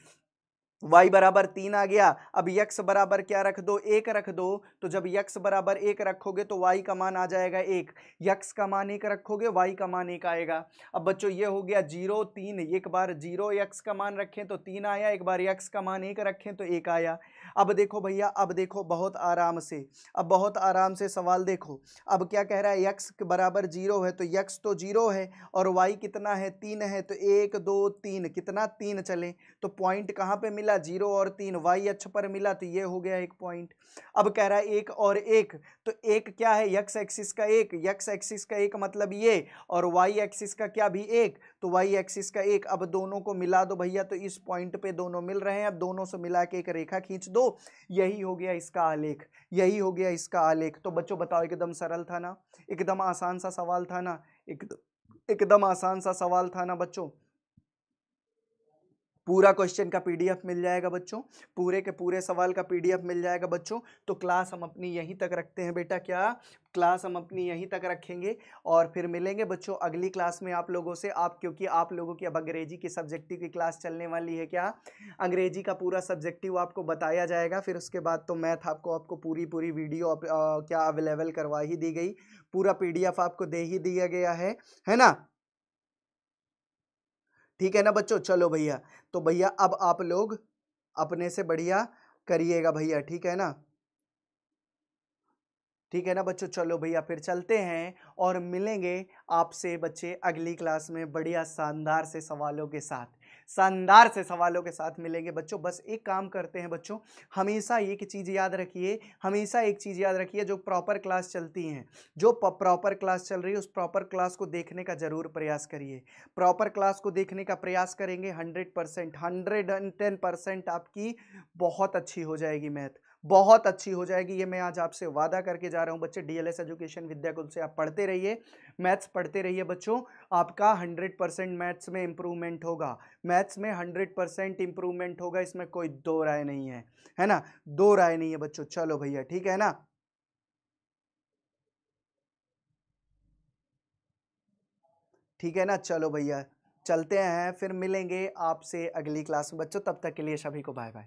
B: y बराबर तीन आ गया अब यक्स बराबर क्या रख दो एक रख दो तो जब यक्स बराबर एक रखोगे तो y का मान आ जाएगा एक यक्स का मान एक रखोगे y का मान एक आएगा अब बच्चों ये हो गया जीरो तीन एक बार जीरो यक्स का मान रखें तो तीन आया एक बार यक्स का मान एक रखें तो एक आया अब देखो भैया अब देखो बहुत आराम से अब बहुत आराम से सवाल देखो अब क्या कह रहा है यक्स के बराबर जीरो है तो यक्स तो जीरो है और वाई कितना है तीन है तो एक दो तीन कितना तीन चले तो पॉइंट कहाँ पे मिला जीरो और तीन वाई अक्ष पर मिला तो ये हो गया एक पॉइंट अब कह रहा है एक और एक तो एक क्या है यक्स एक्सिस का एक यक्स एक्सिस का एक मतलब ये और वाई एक्सिस का क्या भी एक तो वाई एक्सिस का एक अब दोनों को मिला दो भैया तो इस पॉइंट पे दोनों मिल रहे हैं अब दोनों से मिला के एक रेखा खींच दो यही हो गया इसका आलेख यही हो गया इसका आलेख तो बच्चों बताओ एकदम सरल था ना एकदम आसान सा सवाल था ना एकदम एकदम आसान सा सवाल था ना बच्चों पूरा क्वेश्चन का पीडीएफ मिल जाएगा बच्चों पूरे के पूरे सवाल का पीडीएफ मिल जाएगा बच्चों तो क्लास हम अपनी यहीं तक रखते हैं बेटा क्या क्लास हम अपनी यहीं तक रखेंगे और फिर मिलेंगे बच्चों अगली क्लास में आप लोगों से आप क्योंकि आप लोगों की अब अंग्रेजी की सब्जेक्टिव की क्लास चलने वाली है क्या अंग्रेजी का पूरा सब्जेक्टिव आपको बताया जाएगा फिर उसके बाद तो मैथ आपको आपको पूरी पूरी वीडियो आप, आ, क्या अवेलेबल करवा ही दी गई पूरा पी आपको दे ही दिया गया है है ना ठीक है ना बच्चों चलो भैया तो भैया अब आप लोग अपने से बढ़िया करिएगा भैया ठीक है ना ठीक है ना बच्चों चलो भैया फिर चलते हैं और मिलेंगे आपसे बच्चे अगली क्लास में बढ़िया शानदार से सवालों के साथ शानदार से सवालों के साथ मिलेंगे बच्चों बस एक काम करते हैं बच्चों हमेशा एक चीज़ याद रखिए हमेशा एक चीज़ याद रखिए जो प्रॉपर क्लास चलती हैं जो प्रॉपर क्लास चल रही है उस प्रॉपर क्लास को देखने का ज़रूर प्रयास करिए प्रॉपर क्लास को देखने का प्रयास करेंगे hundred percent hundred and ten percent आपकी बहुत अच्छी हो जाएगी मैथ बहुत अच्छी हो जाएगी ये मैं आज आपसे वादा करके जा रहा हूँ बच्चे डीएलएस एजुकेशन विद्याकुल से आप पढ़ते रहिए मैथ्स पढ़ते रहिए बच्चों आपका 100 परसेंट मैथ्स में इम्प्रूवमेंट होगा मैथ्स में 100 परसेंट इम्प्रूवमेंट होगा इसमें कोई दो राय नहीं है है ना दो राय नहीं है बच्चों चलो भैया ठीक है ना ठीक है ना चलो भैया चलते हैं फिर मिलेंगे आपसे अगली क्लास में बच्चों तब तक के लिए सभी को बाय बाय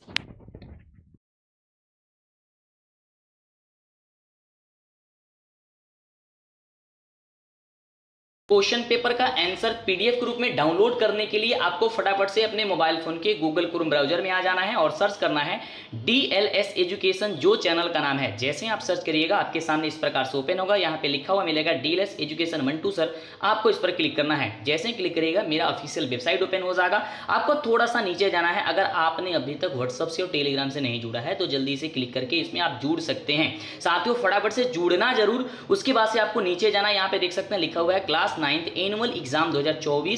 B: क्वेश्चन पेपर का आंसर पीडीएफ के रूप में डाउनलोड करने के लिए
A: आपको फटाफट से अपने मोबाइल फोन के गूगल क्रोम ब्राउजर में आ जाना है और सर्च करना है डी एल एस एजुकेशन जो चैनल का नाम है जैसे आप सर्च करिएगा आपके सामने इस प्रकार से ओपन होगा यहाँ पे लिखा हुआ मिलेगा D L S education one two sir आपको इस पर क्लिक करना है जैसे ही क्लिक करिएगा मेरा ऑफिशियल वेबसाइट ओपन हो जाएगा आपको थोड़ा सा नीचे जाना है अगर आपने अभी तक व्हाट्सअप से और टेलीग्राम से नहीं जुड़ा है तो जल्दी से क्लिक करके इसमें आप जुड़ सकते हैं साथियों फटाफट से जुड़ना जरूर उसके बाद से आपको नीचे जाना यहाँ पे देख सकते हैं लिखा हुआ है class ninth annual exam 2024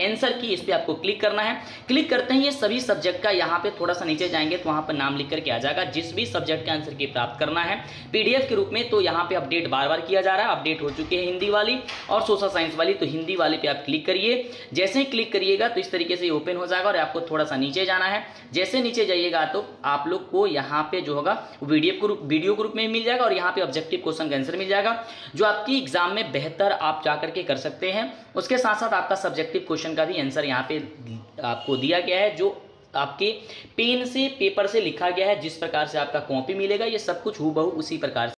A: answer की इस पर आपको क्लिक करना है क्लिक करते हैं ये सभी सब्जेक्ट का यहाँ पे थोड़ा सा नीचे जाएंगे तो वहाँ पर नाम लिख करके आ जाएगा जिस भी सब्जेक्ट का आंसर की प्राप्त करना है पीडीएफ के रूप में तो यहाँ पे अपडेट बार बार किया जा रहा है अपडेट हो चुकी है हिंदी वाली और सोशल साइंस वाली तो हिंदी वाले पर आप क्लिक करिए जैसे ही क्लिक करिएगा तो इस तरीके से ओपन हो जाएगा और आपको थोड़ा सा नीचे जाना है जैसे नीचे जाइएगा तो आप लोग को यहाँ पे जो होगा वीडियो ग्रुप वीडियो ग्रुप में मिल जाएगा और यहाँ पे ऑब्जेक्टिव क्वेश्चन का आंसर मिल जाएगा जो आपकी एग्जाम में बेहतर आप जाकर के कर सकते हैं उसके साथ साथ आपका सब्जेक्टिव क्वेश्चन क्वेश्चन का भी आंसर यहाँ पे आपको दिया गया है जो आपके पेन से पेपर से लिखा गया है जिस प्रकार से आपका कॉपी मिलेगा ये सब कुछ हु उसी प्रकार